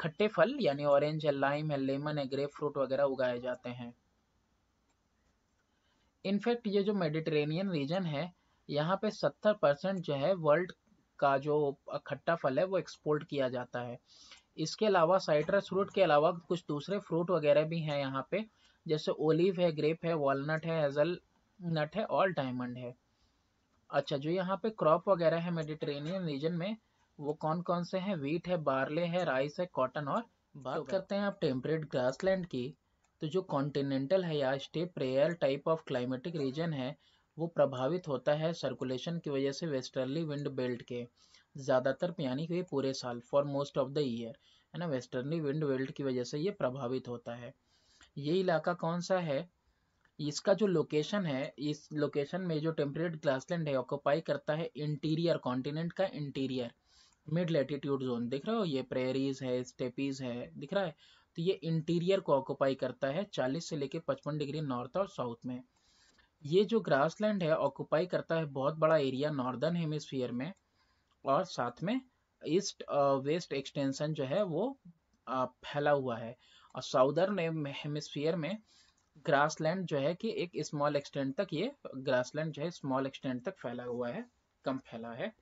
खट्टे फल यानी ऑरेंज है लाइम है लेमन है ग्रेप फ्रूट वगैरह उगाए जाते हैं इनफैक्ट ये जो मेडिटेरेनियन रीजन है यहाँ पे 70 परसेंट जो है वर्ल्ड का जो खट्टा फल है वो एक्सपोर्ट किया जाता है इसके अलावा साइट्रस फ्रूट के अलावा कुछ दूसरे फ्रूट वगैरह भी हैं यहाँ पे जैसे ओलिव है ग्रेप है वॉलनट है हेजल नट है और डायमंड है अच्छा जो यहाँ पे क्रॉप वगैरह है मेडिटेरेनियन रीजन में वो कौन कौन से हैं वीट है बार्ले है राइस है कॉटन और बात तो करते हैं आप टेम्परेट ग्रासलैंड की तो जो कॉन्टिनेंटल है या steppe rare type of climatic region है वो प्रभावित होता है सर्कुलेशन की वजह से वेस्टर्ली विंड बेल्ट के ज़्यादातर यानी कि पूरे साल for most of the year है ना वेस्टर्नली विंड बेल्ट की वजह से ये प्रभावित होता है ये इलाका कौन सा है इसका जो लोकेशन है इस लोकेशन में जो टेम्परेट ग्लासलैंड है ऑक्यूपाई करता है इंटीरियर कॉन्टिनेंट का इंटीरियर मिड लेटीट्यूड जोन दिख रहा हो ये प्रेरीज है स्टेपीज है दिख रहा है तो ये इंटीरियर को ऑक्यूपाई करता है 40 से लेके 55 डिग्री नॉर्थ और साउथ में ये जो ग्रासलैंड है ऑक्यूपाई करता है बहुत बड़ा एरिया नॉर्दर्न हेमिस्फीयर में और साथ में ईस्ट वेस्ट एक्सटेंशन जो है वो फैला हुआ है और साउदर्न हेमिस्फीयर में ग्रासलैंड जो है कि एक स्मॉल एक्सटेंट तक ये ग्रासलैंड जो है स्मॉल एक्सटेंट तक फैला हुआ है कम फैला है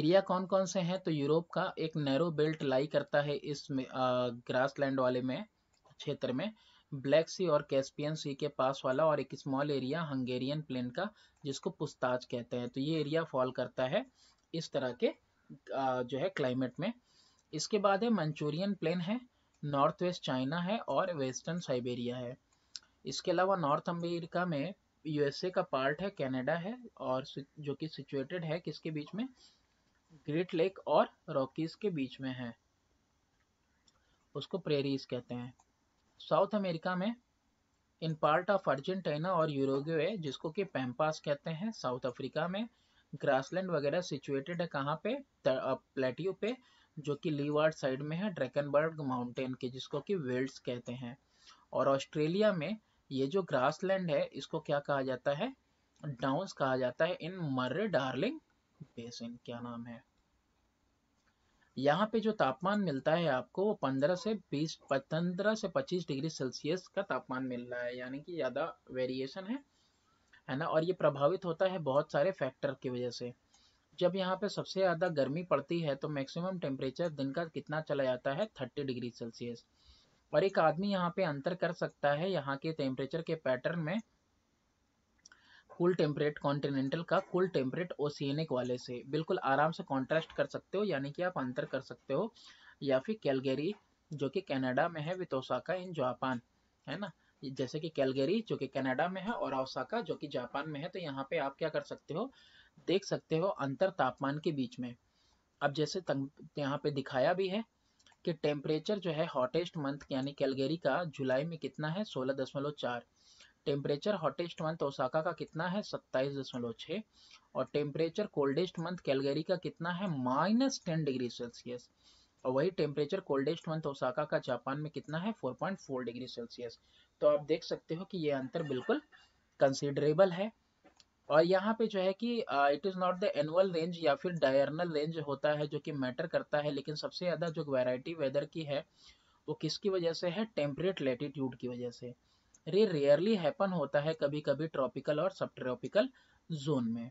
एरिया कौन कौन से हैं तो यूरोप का एक नैरो बेल्ट लाई करता है इस ग्रासलैंड वाले में क्षेत्र में ब्लैक सी और कैस्पियन सी के पास वाला और एक स्मॉल एरिया हंगेरियन प्लेन का जिसको पुस्ताज कहते हैं तो ये एरिया फॉल करता है इस तरह के जो है क्लाइमेट में इसके बाद है मंचूरियन प्लेन है नॉर्थ वेस्ट चाइना है और वेस्टर्न साइबेरिया है इसके अलावा नॉर्थ अमेरिका में यूएसए का पार्ट है कनाडा है और जो कि सिचुएटेड है किसके बीच में ग्रेट लेक और रॉकीज के बीच में है उसको प्रेरीज कहते हैं साउथ अमेरिका में इन पार्ट ऑफ अर्जेंटीना और यूरोगे जिसको कि पैम्पास कहते हैं साउथ अफ्रीका में ग्रासलैंड वगैरह सिचुएटेड है कहाँ पे प्लेटियो पे जो कि लीवार्ड साइड में है ड्रैकनबर्ग माउंटेन के जिसको कि वेल्ड्स कहते हैं और ऑस्ट्रेलिया में ये जो ग्रासलैंड है इसको क्या कहा जाता है डाउंस कहा जाता है इन मर्रे डार्लिंग बेसिन क्या नाम है यहाँ पे जो तापमान मिलता है आपको वो पंद्रह से बीस पंद्रह से पच्चीस डिग्री सेल्सियस का तापमान मिल रहा है यानी कि ज़्यादा वेरिएशन है है ना और ये प्रभावित होता है बहुत सारे फैक्टर की वजह से जब यहाँ पे सबसे ज़्यादा गर्मी पड़ती है तो मैक्सिमम टेम्परेचर दिन का कितना चला जाता है थर्टी डिग्री सेल्सियस और एक आदमी यहाँ पे अंतर कर सकता है यहाँ के टेम्परेचर के पैटर्न में कूल टेम्परेट कॉन्टिनेंटल का कूल टेम्परेट ओसियनिक वाले से बिल्कुल आराम से कॉन्ट्रास्ट कर सकते हो यानी कि आप अंतर कर सकते हो या फिर कैलगेरी जो कि कनाडा में है विथ ओसाका इन जापान है ना जैसे कि कैलगेरी जो कि कनाडा में है और ओसाका जो कि जापान में है तो यहाँ पे आप क्या कर सकते हो देख सकते हो अंतर तापमान के बीच में अब जैसे यहाँ पे दिखाया भी है कि टेम्परेचर जो है हॉटेस्ट मंथ यानी कैलगेरी का जुलाई में कितना है सोलह दशमलव चार टेम्परेचर हॉटेस्ट मंथ ओसाका का कितना है सत्ताईस दशमलव छः और टेम्परेचर कोल्डेस्ट मंथ कैलगरी का कितना है माइनस टेन डिग्री सेल्सियस और वही टेम्परेचर कोल्डेस्ट मंथ ओसाका का जापान में कितना है फोर डिग्री सेल्सियस तो आप देख सकते हो कि ये अंतर बिल्कुल कंसिडरेबल है और यहाँ पे जो है कि it is not the annual range या फिर डायरनल रेंज होता है जो कि मैटर करता है लेकिन सबसे ज़्यादा जो वैरायटी वेदर की है वो किसकी वजह से है टेम्परेट लेटीट्यूड की वजह से रे रेयरली हैपन होता है कभी कभी ट्रॉपिकल और सब ट्रॉपिकल जोन में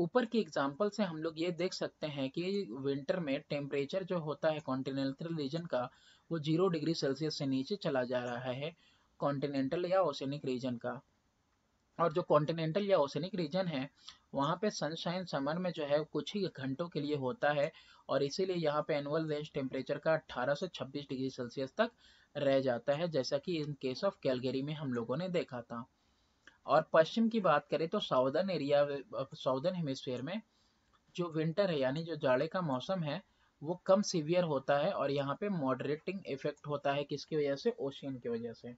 ऊपर की एग्जाम्पल से हम लोग ये देख सकते हैं कि विंटर में टेम्परेचर जो होता है कॉन्टिनेंटल रीजन का वो जीरो डिग्री सेल्सियस से नीचे चला जा रहा है कॉन्टिनेंटल या ओसेनिक रीजन का और जो कॉन्टिनेंटल या ओसेनिक रीजन है वहाँ पे सनशाइन समर में जो है कुछ ही घंटों के लिए होता है और इसीलिए यहाँ पे एनुअल रेंज टेम्परेचर का अट्ठारह से छब्बीस डिग्री सेल्सियस तक रह जाता है जैसा कि इन केस ऑफ कैलगरी में हम लोगों ने देखा था और पश्चिम की बात करें तो साउदर्न एरिया साउदर्न हेमिसफेयर में जो विंटर है यानी जो जाड़े का मौसम है वो कम सीवियर होता है और यहाँ पे मॉडरेटिंग इफेक्ट होता है किसकी वजह से ओशियन की वजह से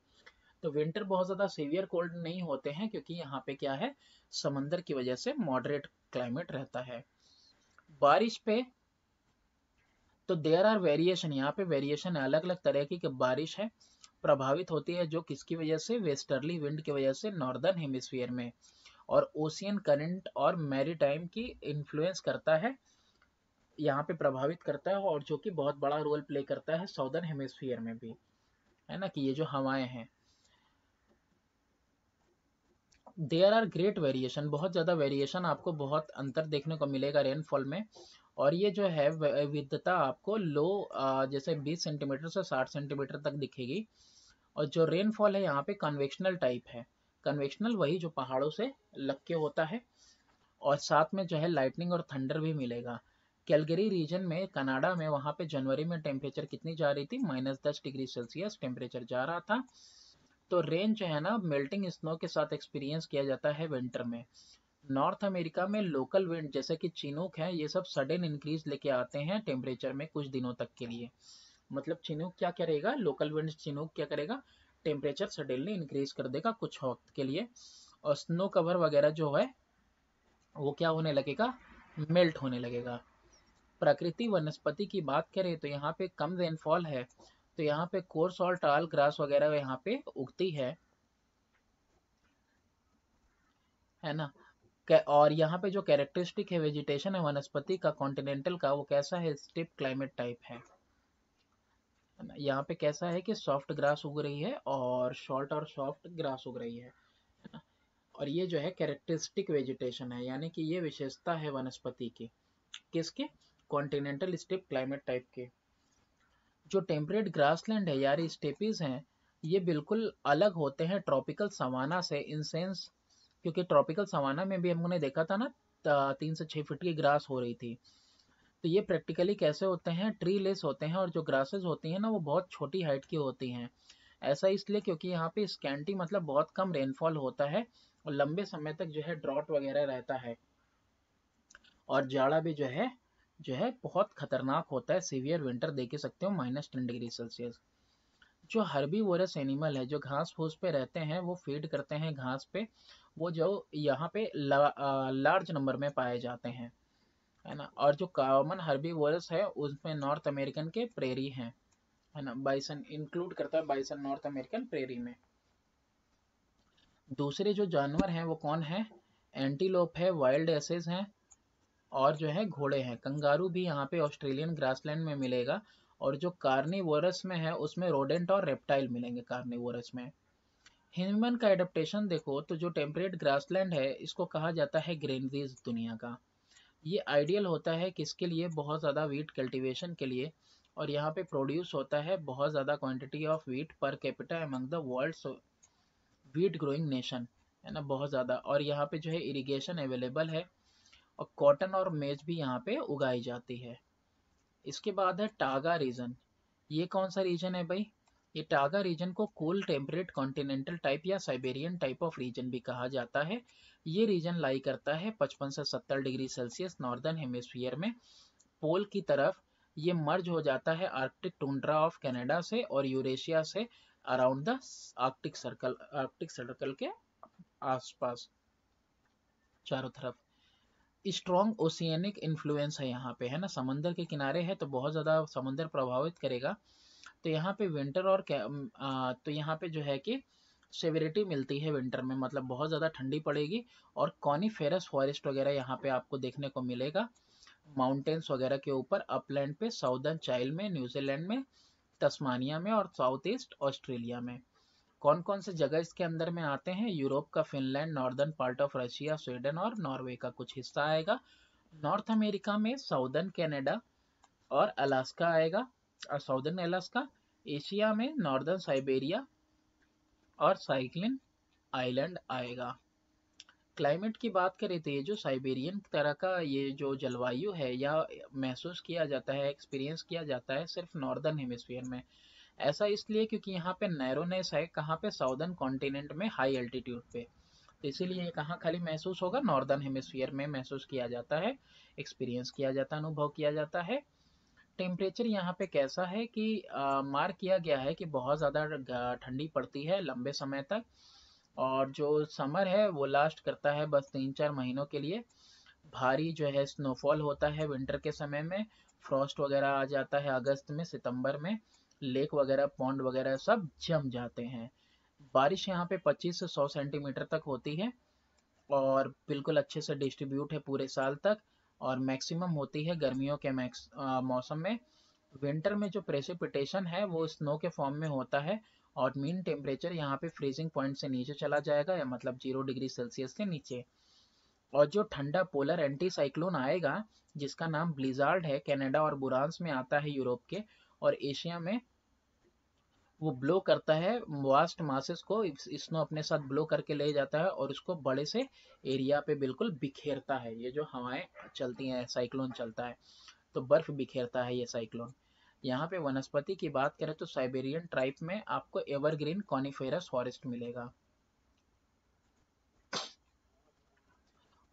तो विंटर बहुत ज़्यादा सीवियर कोल्ड नहीं होते हैं क्योंकि यहाँ पे क्या है समंदर की वजह से मॉडरेट क्लाइमेट रहता है बारिश पे तो देर आर वेरिएशन यहाँ पे वेरिएशन अलग अलग तरह की बारिश है प्रभावित होती है जो किसकी वजह से वेस्टर्ली विंड की वजह से नॉर्दर्न हेमिस्फीयर में और ओशियन करंट और मैरीटाइम की इन्फ्लुएंस करता है यहाँ पे प्रभावित करता है और जो कि बहुत बड़ा रोल प्ले करता है साउदर्न हेमिस्फीयर में भी है ना कि ये जो हवाएं हैं देयर आर ग्रेट वेरिएशन बहुत ज़्यादा वेरिएशन आपको बहुत अंतर देखने को मिलेगा रेनफॉल में और ये जो है विधता आपको लो जैसे 20 सेंटीमीटर से 60 सेंटीमीटर तक दिखेगी और जो रेनफॉल है यहाँ पे कन्वेक्शनल टाइप है कन्वेक्शनल वही जो पहाड़ों से लग के होता है और साथ में जो है लाइटनिंग और थंडर भी मिलेगा कैलगरी रीजन में कनाडा में वहाँ पे जनवरी में टेम्परेचर कितनी जा रही थी माइनस दस डिग्री सेल्सियस टेम्परेचर जा रहा था तो रेन जो है ना मेल्टिंग स्नो के साथ एक्सपीरियंस किया जाता है विंटर में नॉर्थ अमेरिका में लोकल विंड जैसे कि चिनुक है ये सब सडन इंक्रीज लेके आते हैं टेम्परेचर में कुछ दिनों तक के लिए मतलब चिनुक क्या करेगा लोकल विंड चिनुक क्या करेगा टेम्परेचर सडनली इंक्रीज कर देगा कुछ वक्त के लिए और स्नो कवर वगैरह जो है वो क्या होने लगेगा मेल्ट होने लगेगा प्रकृति वनस्पति की बात करें तो यहाँ पे कम रेनफॉल है तो यहाँ पे कोर्स और टाल ग्रास वगैरह यहाँ पे उगती है है ना और यहाँ पे जो कैरेक्टरिस्टिक है वेजिटेशन है वनस्पति का कॉन्टिनेंटल का वो कैसा है स्टिप क्लाइमेट टाइप है यहाँ पे कैसा है कि सॉफ्ट ग्रास उग रही है और शॉर्ट और सॉफ्ट ग्रास उग रही है और ये जो है कैरेक्टरिस्टिक वेजिटेशन है यानी कि ये विशेषता है वनस्पति की किसके कॉन्टिनेंटल स्टेप क्लाइमेट टाइप के जो टेम्परेट ग्रासलैंड है यार स्टेपीज हैं ये बिल्कुल अलग होते हैं ट्रॉपिकल सवाना से इन सेंस क्योंकि ट्रॉपिकल सवाना में भी हमने देखा था ना तीन से छः फीट की ग्रास हो रही थी तो ये प्रैक्टिकली कैसे होते हैं ट्री लेस होते हैं और जो ग्रासेस होती हैं ना वो बहुत छोटी हाइट की होती हैं ऐसा इसलिए क्योंकि यहाँ पे स्कैंटी मतलब बहुत कम रेनफॉल होता है और लंबे समय तक जो है ड्रॉट वगैरह रहता है और जाड़ा भी जो है जो है बहुत खतरनाक होता है सीवियर विंटर देख सकते हो माइनस टेन डिग्री सेल्सियस जो हर्बी एनिमल है जो घास फूस पे रहते हैं वो फीड करते हैं घास पे वो जो यहाँ पे लार्ज नंबर में पाए जाते हैं है ना और जो कॉमन वर्स है उसमें नॉर्थ अमेरिकन के प्रेरी हैं है ना बाइसन इंक्लूड करता है बाइसन नॉर्थ अमेरिकन प्रेरी में दूसरे जो जानवर हैं वो कौन है एंटीलोप है वाइल्ड एसेज हैं और जो है घोड़े हैं कंगारू भी यहाँ पे ऑस्ट्रेलियन ग्रासलैंड में मिलेगा और जो कार्निवोरस में है उसमें रोडेंट और रेप्टाइल मिलेंगे कार्निवोरस में ह्यूमन का एडप्टेशन देखो तो जो टेम्परेट ग्रासलैंड है इसको कहा जाता है ग्रीनरीज दुनिया का ये आइडियल होता है किसके लिए बहुत ज़्यादा वीट कल्टिवेशन के लिए और यहाँ पे प्रोड्यूस होता है बहुत ज़्यादा quantity of wheat per capita among the world's wheat growing nation है ना बहुत ज़्यादा और यहाँ पे जो है इरिगेशन अवेलेबल है और कॉटन और मेज भी यहाँ पे उगाई जाती है इसके बाद है टागा रीजन ये कौन सा रीजन है भाई टागा रीजन को कोल टेम्परेट कॉन्टिनेंटल टाइप या साइबेरियन टाइप ऑफ रीजन भी कहा जाता है ये रीजन लाई करता है 55 से 70 डिग्री सेल्सियस नॉर्दर्न हेमिस्फीयर में पोल की तरफ ये मर्ज हो जाता है आर्कटिक टूंड्रा ऑफ कनाडा से और यूरेशिया से around the Arctic circle Arctic circle के आसपास चारों तरफ स्ट्रॉन्ग ओशियनिक इन्फ्लुएंस है यहाँ पे है ना समंदर के किनारे है तो बहुत ज़्यादा समंदर प्रभावित करेगा तो यहाँ पे विंटर और आ, तो यहाँ पे जो है कि सेवेरिटी मिलती है विंटर में मतलब बहुत ज़्यादा ठंडी पड़ेगी और कॉनीफेरस फॉरेस्ट वगैरह यहाँ पे आपको देखने को मिलेगा माउंटेन्स वगैरह के ऊपर अपलैंड पे साउदर्न चाइल्ड में न्यूजीलैंड में तस्मानिया में और साउथ ईस्ट ऑस्ट्रेलिया में कौन कौन से जगह इसके अंदर में आते हैं यूरोप का Finland northern part of Russia Sweden और नॉर्वे का कुछ हिस्सा आएगा नॉर्थ अमेरिका में साउदर्न कनाडा और अलास्का आएगा और साउदर्न अलास्का एशिया में नॉर्दर्न साइबेरिया और साइक्लिन आइलैंड आएगा क्लाइमेट की बात करें तो ये जो साइबेरियन तरह का ये जो जलवायु है यह महसूस किया जाता है एक्सपीरियंस किया जाता है सिर्फ नॉर्दर्न हेमिस्फीयर में ऐसा इसलिए क्योंकि यहाँ पे नैरोनेस है कहाँ पे साउदर्न कॉन्टिनेंट में हाई एल्टीट्यूड पे तो इसीलिए कहाँ खाली महसूस होगा नॉर्दर्न हेमिस्फीयर में महसूस किया जाता है एक्सपीरियंस किया जाता है अनुभव किया जाता है टेम्परेचर यहाँ पे कैसा है कि आ, किया गया है कि बहुत ज़्यादा ठंडी पड़ती है लंबे समय तक और जो समर है वो लास्ट करता है बस तीन चार महीनों के लिए भारी जो है स्नोफॉल होता है विंटर के समय में फ्रॉस्ट वगैरह आ जाता है अगस्त में सितंबर में लेक वगैरह पौंड वगैरह सब जम जाते हैं बारिश यहाँ पे 25 से 100 सेंटीमीटर तक होती है और बिल्कुल अच्छे से डिस्ट्रीब्यूट है पूरे साल तक और मैक्सिमम होती है गर्मियों के मैक्स मौसम में विंटर में जो प्रेसिपिटेशन है वो स्नो के फॉर्म में होता है और मीन टेम्परेचर यहाँ पे फ्रीजिंग पॉइंट से नीचे चला जाएगा या मतलब जीरो डिग्री सेल्सियस से नीचे और जो ठंडा पोलर एंटी साइक्लोन आएगा जिसका नाम ब्लिजार्ड है कनाडा और बुरांस में आता है यूरोप के और एशिया में वो ब्लो करता है वास्ट मासेस को स्नो अपने साथ ब्लो करके ले जाता है और उसको बड़े से एरिया पे बिल्कुल बिखेरता है ये जो हवाएं चलती हैं साइक्लोन चलता है तो बर्फ बिखेरता है ये साइक्लोन यहाँ पे वनस्पति की बात करें तो साइबेरियन ट्राइप में आपको एवरग्रीन कॉनिफेरस फॉरेस्ट मिलेगा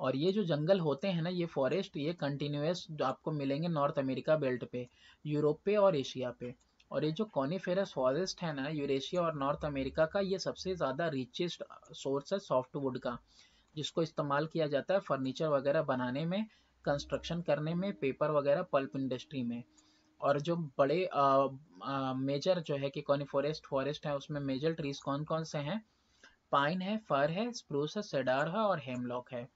और ये जो जंगल होते हैं ना ये फॉरेस्ट ये कंटिन्यूस आपको मिलेंगे नॉर्थ अमेरिका बेल्ट पे यूरोप पे और एशिया पे और ये जो कॉनीफेरस फॉरेस्ट है ना यूरेशिया और नॉर्थ अमेरिका का ये सबसे ज़्यादा रिचेस्ट सोर्स है सॉफ्टवुड का जिसको इस्तेमाल किया जाता है फर्नीचर वगैरह बनाने में कंस्ट्रक्शन करने में पेपर वगैरह पल्प इंडस्ट्री में और जो बड़े आ, आ, मेजर जो है कि कॉनीफोरेस्ट फॉरेस्ट है उसमें मेजर ट्रीज कौन कौन से हैं पाइन है फर है स्प्रूस है सेडार है और हेमलॉक है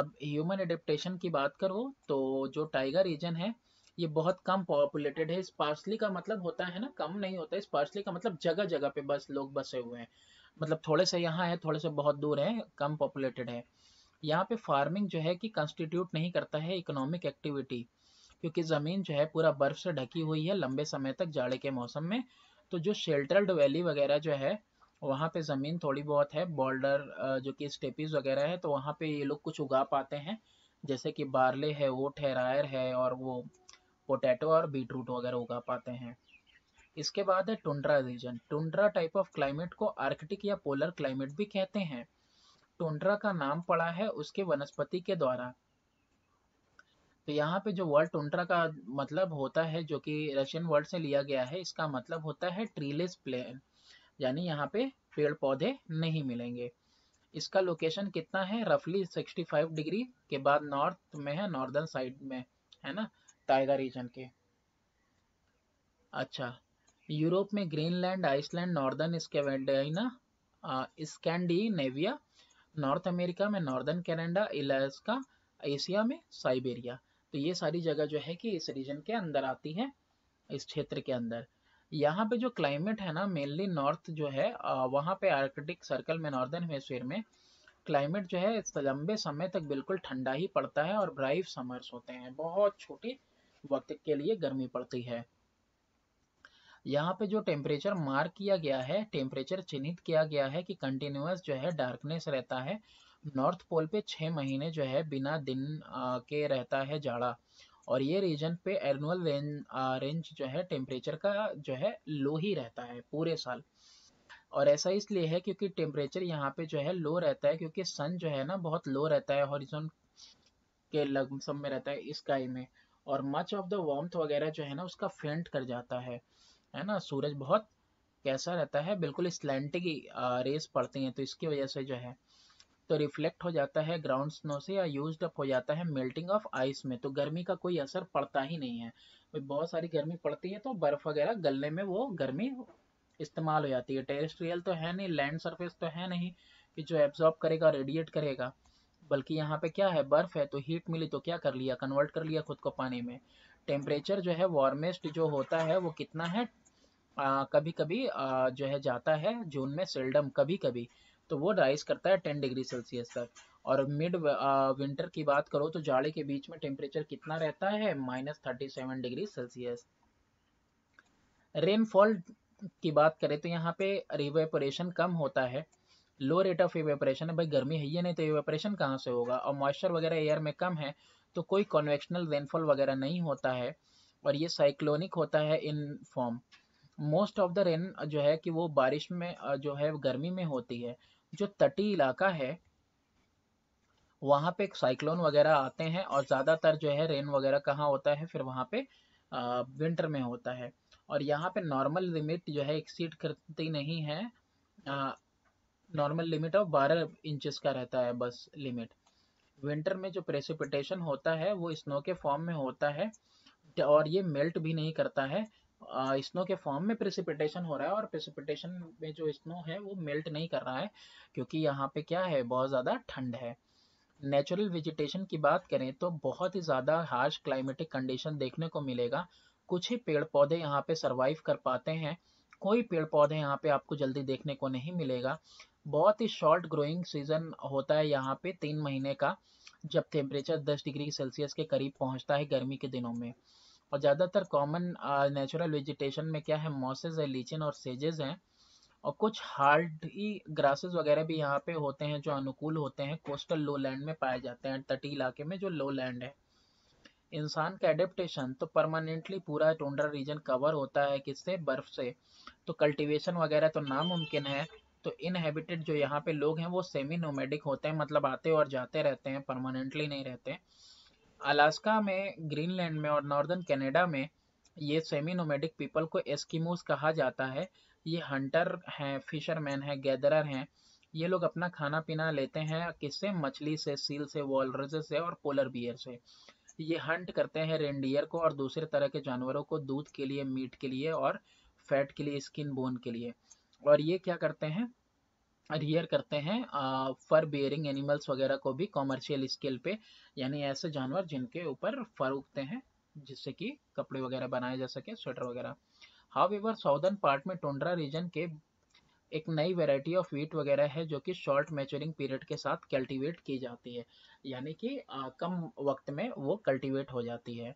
अब ह्यूमन एडेप्टेशन की बात करो तो जो टाइगर रीजन है ये बहुत कम पॉपुलेटेड है स्पार्सली का मतलब होता है ना कम नहीं होता है स्पार्सली का मतलब जगह जगह पे बस लोग बसे हुए हैं मतलब थोड़े से यहाँ है थोड़े से बहुत दूर है कम पॉपुलेटेड है यहाँ पे फार्मिंग जो है कि कंस्टिट्यूट नहीं करता है इकोनॉमिक एक्टिविटी क्योंकि ज़मीन जो है पूरा बर्फ से ढकी हुई है लंबे समय तक जाड़े के मौसम में तो जो शेल्टर्ड वैली वगैरह जो है वहाँ पे ज़मीन थोड़ी बहुत है बॉर्डर जो कि स्टेपीज वगैरह है तो वहाँ पे ये लोग कुछ उगा पाते हैं जैसे कि बारले है ओट है रायर है और वो पोटैटो और बीटरूट वगैरह उगा पाते हैं इसके बाद है tundra region tundra type of climate को आर्कटिक या पोलर क्लाइमेट भी कहते हैं टुंड्रा का नाम पड़ा है उसके वनस्पति के द्वारा तो यहाँ पे जो वर्ड टुंड्रा का मतलब होता है जो कि रशियन वर्ड से लिया गया है इसका मतलब होता है ट्रीलेस प्लेन यानी यहाँ पे पेड़ पौधे नहीं मिलेंगे इसका लोकेशन कितना है रफली 65 डिग्री के बाद नॉर्थ में है नॉर्दर्न साइड में है ना टाइगर रीजन के अच्छा यूरोप में Greenland Iceland northern Scandinavia Scandinavia North America में नॉर्दर्न कैनेडा इलास्का एशिया में साइबेरिया तो ये सारी जगह जो है कि इस रीजन के अंदर आती है इस क्षेत्र के अंदर यहाँ पे जो क्लाइमेट है ना मेनली नॉर्थ जो है वहाँ पे आर्कटिक सर्कल में नॉर्दर्न हेमिसफेयर में क्लाइमेट जो है लंबे समय तक बिल्कुल ठंडा ही पड़ता है और ब्राइव समर्स होते हैं बहुत छोटी वक्त के लिए गर्मी पड़ती है यहाँ पे जो टेम्परेचर मार्क किया गया है टेम्परेचर चिन्हित किया गया है कि कंटिन्यूस जो है डार्कनेस रहता है नॉर्थ पोल पे छह महीने जो है बिना दिन के रहता है जाड़ा और ये रीजन पे एनुअल रेंज रेंज जो है टेम्परेचर का जो है लो ही रहता है पूरे साल और ऐसा इसलिए है क्योंकि टेम्परेचर यहाँ पे जो है लो रहता है क्योंकि सन जो है ना बहुत लो रहता है हॉरिजोन के लगभग में रहता है स्काई में और मच ऑफ द वॉर्म्थ वगैरह जो है ना उसका फेंट कर जाता है है ना सूरज बहुत कैसा रहता है बिल्कुल स्लैंटिक रेस पड़ती हैं तो इसकी वजह से जो है तो रिफ्लेक्ट हो जाता है ग्राउंड स्नो से या यूज अप हो जाता है मेल्टिंग ऑफ आइस में तो गर्मी का कोई असर पड़ता ही नहीं है तो बहुत सारी गर्मी पड़ती है तो बर्फ वगैरह गलने में वो गर्मी इस्तेमाल हो जाती है टेरेस्ट्रियल तो है नहीं लैंड सरफेस तो है नहीं कि जो एब्जॉर्ब करेगा रेडिएट करेगा बल्कि यहाँ पे क्या है बर्फ है तो हीट मिली तो क्या कर लिया कन्वर्ट कर लिया खुद को पानी में टेम्परेचर जो है वार्मेस्ट जो होता है वो कितना है आ, कभी कभी आ, जो है जाता है जून में सेल्डम कभी कभी तो वो राइज करता है टेन डिग्री सेल्सियस तक और मिड विंटर की बात करो तो जाड़े के बीच में टेम्परेचर कितना रहता है minus thirty seven degree Celsius rainfall की बात करें तो यहाँ पे रिवेपोरेशन कम होता है लो रेट ऑफ एवेपरेशन है भाई गर्मी है ही नहीं तो एवेपरेशन कहाँ से होगा और मॉइस्चर वगैरह एयर में कम है तो कोई कॉन्वेक्शनल रेनफॉल वगैरह नहीं होता है और ये साइक्लोनिक होता है in form most of the rain जो है कि वो बारिश में जो है गर्मी में होती है जो तटी इलाका है वहाँ पे साइक्लोन वगैरह आते हैं और ज़्यादातर जो है रेन वगैरह कहाँ होता है फिर वहाँ पे विंटर में होता है और यहाँ पे नॉर्मल लिमिट जो है एक्सीड करती नहीं है नॉर्मल लिमिट ऑफ बारह इंचेस का रहता है बस लिमिट विंटर में जो प्रेसिपिटेशन होता है वो स्नो के फॉर्म में होता है और ये मेल्ट भी नहीं करता है स्नो के फॉर्म में प्रेसिपिटेशन हो रहा है और प्रेसिपिटेशन में जो स्नो है वो मेल्ट नहीं कर रहा है क्योंकि यहाँ पे क्या है बहुत ज़्यादा ठंड है नेचुरल वेजिटेशन की बात करें तो बहुत ही ज़्यादा हार्श क्लाइमेटिक कंडीशन देखने को मिलेगा कुछ ही पेड़ पौधे यहाँ पे सर्वाइव कर पाते हैं कोई पेड़ पौधे यहाँ पे आपको जल्दी देखने को नहीं मिलेगा बहुत ही शॉर्ट ग्रोइंग सीजन होता है यहाँ पे तीन महीने का जब टेम्परेचर 10 डिग्री सेल्सियस के करीब पहुँचता है गर्मी के दिनों में और ज़्यादातर कॉमन नेचुरल वेजिटेशन में क्या है मॉसेज है लीचन और सेजेज हैं और कुछ हार्ड ही ग्रासेस वगैरह भी यहाँ पे होते हैं जो अनुकूल होते हैं कोस्टल लो लैंड में पाए जाते हैं तटी इलाके में जो लो लैंड है इंसान का एडेप्टेशन तो परमानेंटली पूरा टोंडर रीजन कवर होता है किससे बर्फ से तो कल्टीवेशन वगैरह तो नामुमकिन है तो इनहेबिटेड जो यहाँ पे लोग हैं वो सेमी नोमेडिक होते हैं मतलब आते और जाते रहते हैं परमानेंटली नहीं रहते अलास्का में ग्रीनलैंड में और नॉर्दर्न कनाडा में ये सेमी नोमेडिक पीपल को एस्किमोस कहा जाता है ये हंटर हैं फिशरमैन हैं गैदरर हैं ये लोग अपना खाना पीना लेते हैं किससे मछली से सील से वॉलरज से और पोलर बियर से ये हंट करते हैं रेंडियर को और दूसरे तरह के जानवरों को दूध के लिए मीट के लिए और फैट के लिए स्किन बोन के लिए और ये क्या करते हैं रियर करते हैं फर बियरिंग एनिमल्स वगैरह को भी कॉमर्शियल स्केल पे यानी ऐसे जानवर जिनके ऊपर फर उगते हैं जिससे कि कपड़े वगैरह बनाए जा सके स्वेटर वगैरह हाउ एवर साउदर्न पार्ट में टोंड्रा रीजन के एक नई वेराइटी ऑफ वीट वगैरह है जो कि शॉर्ट मेचोरिंग पीरियड के साथ कल्टीवेट की जाती है यानी कि कम वक्त में वो कल्टिवेट हो जाती है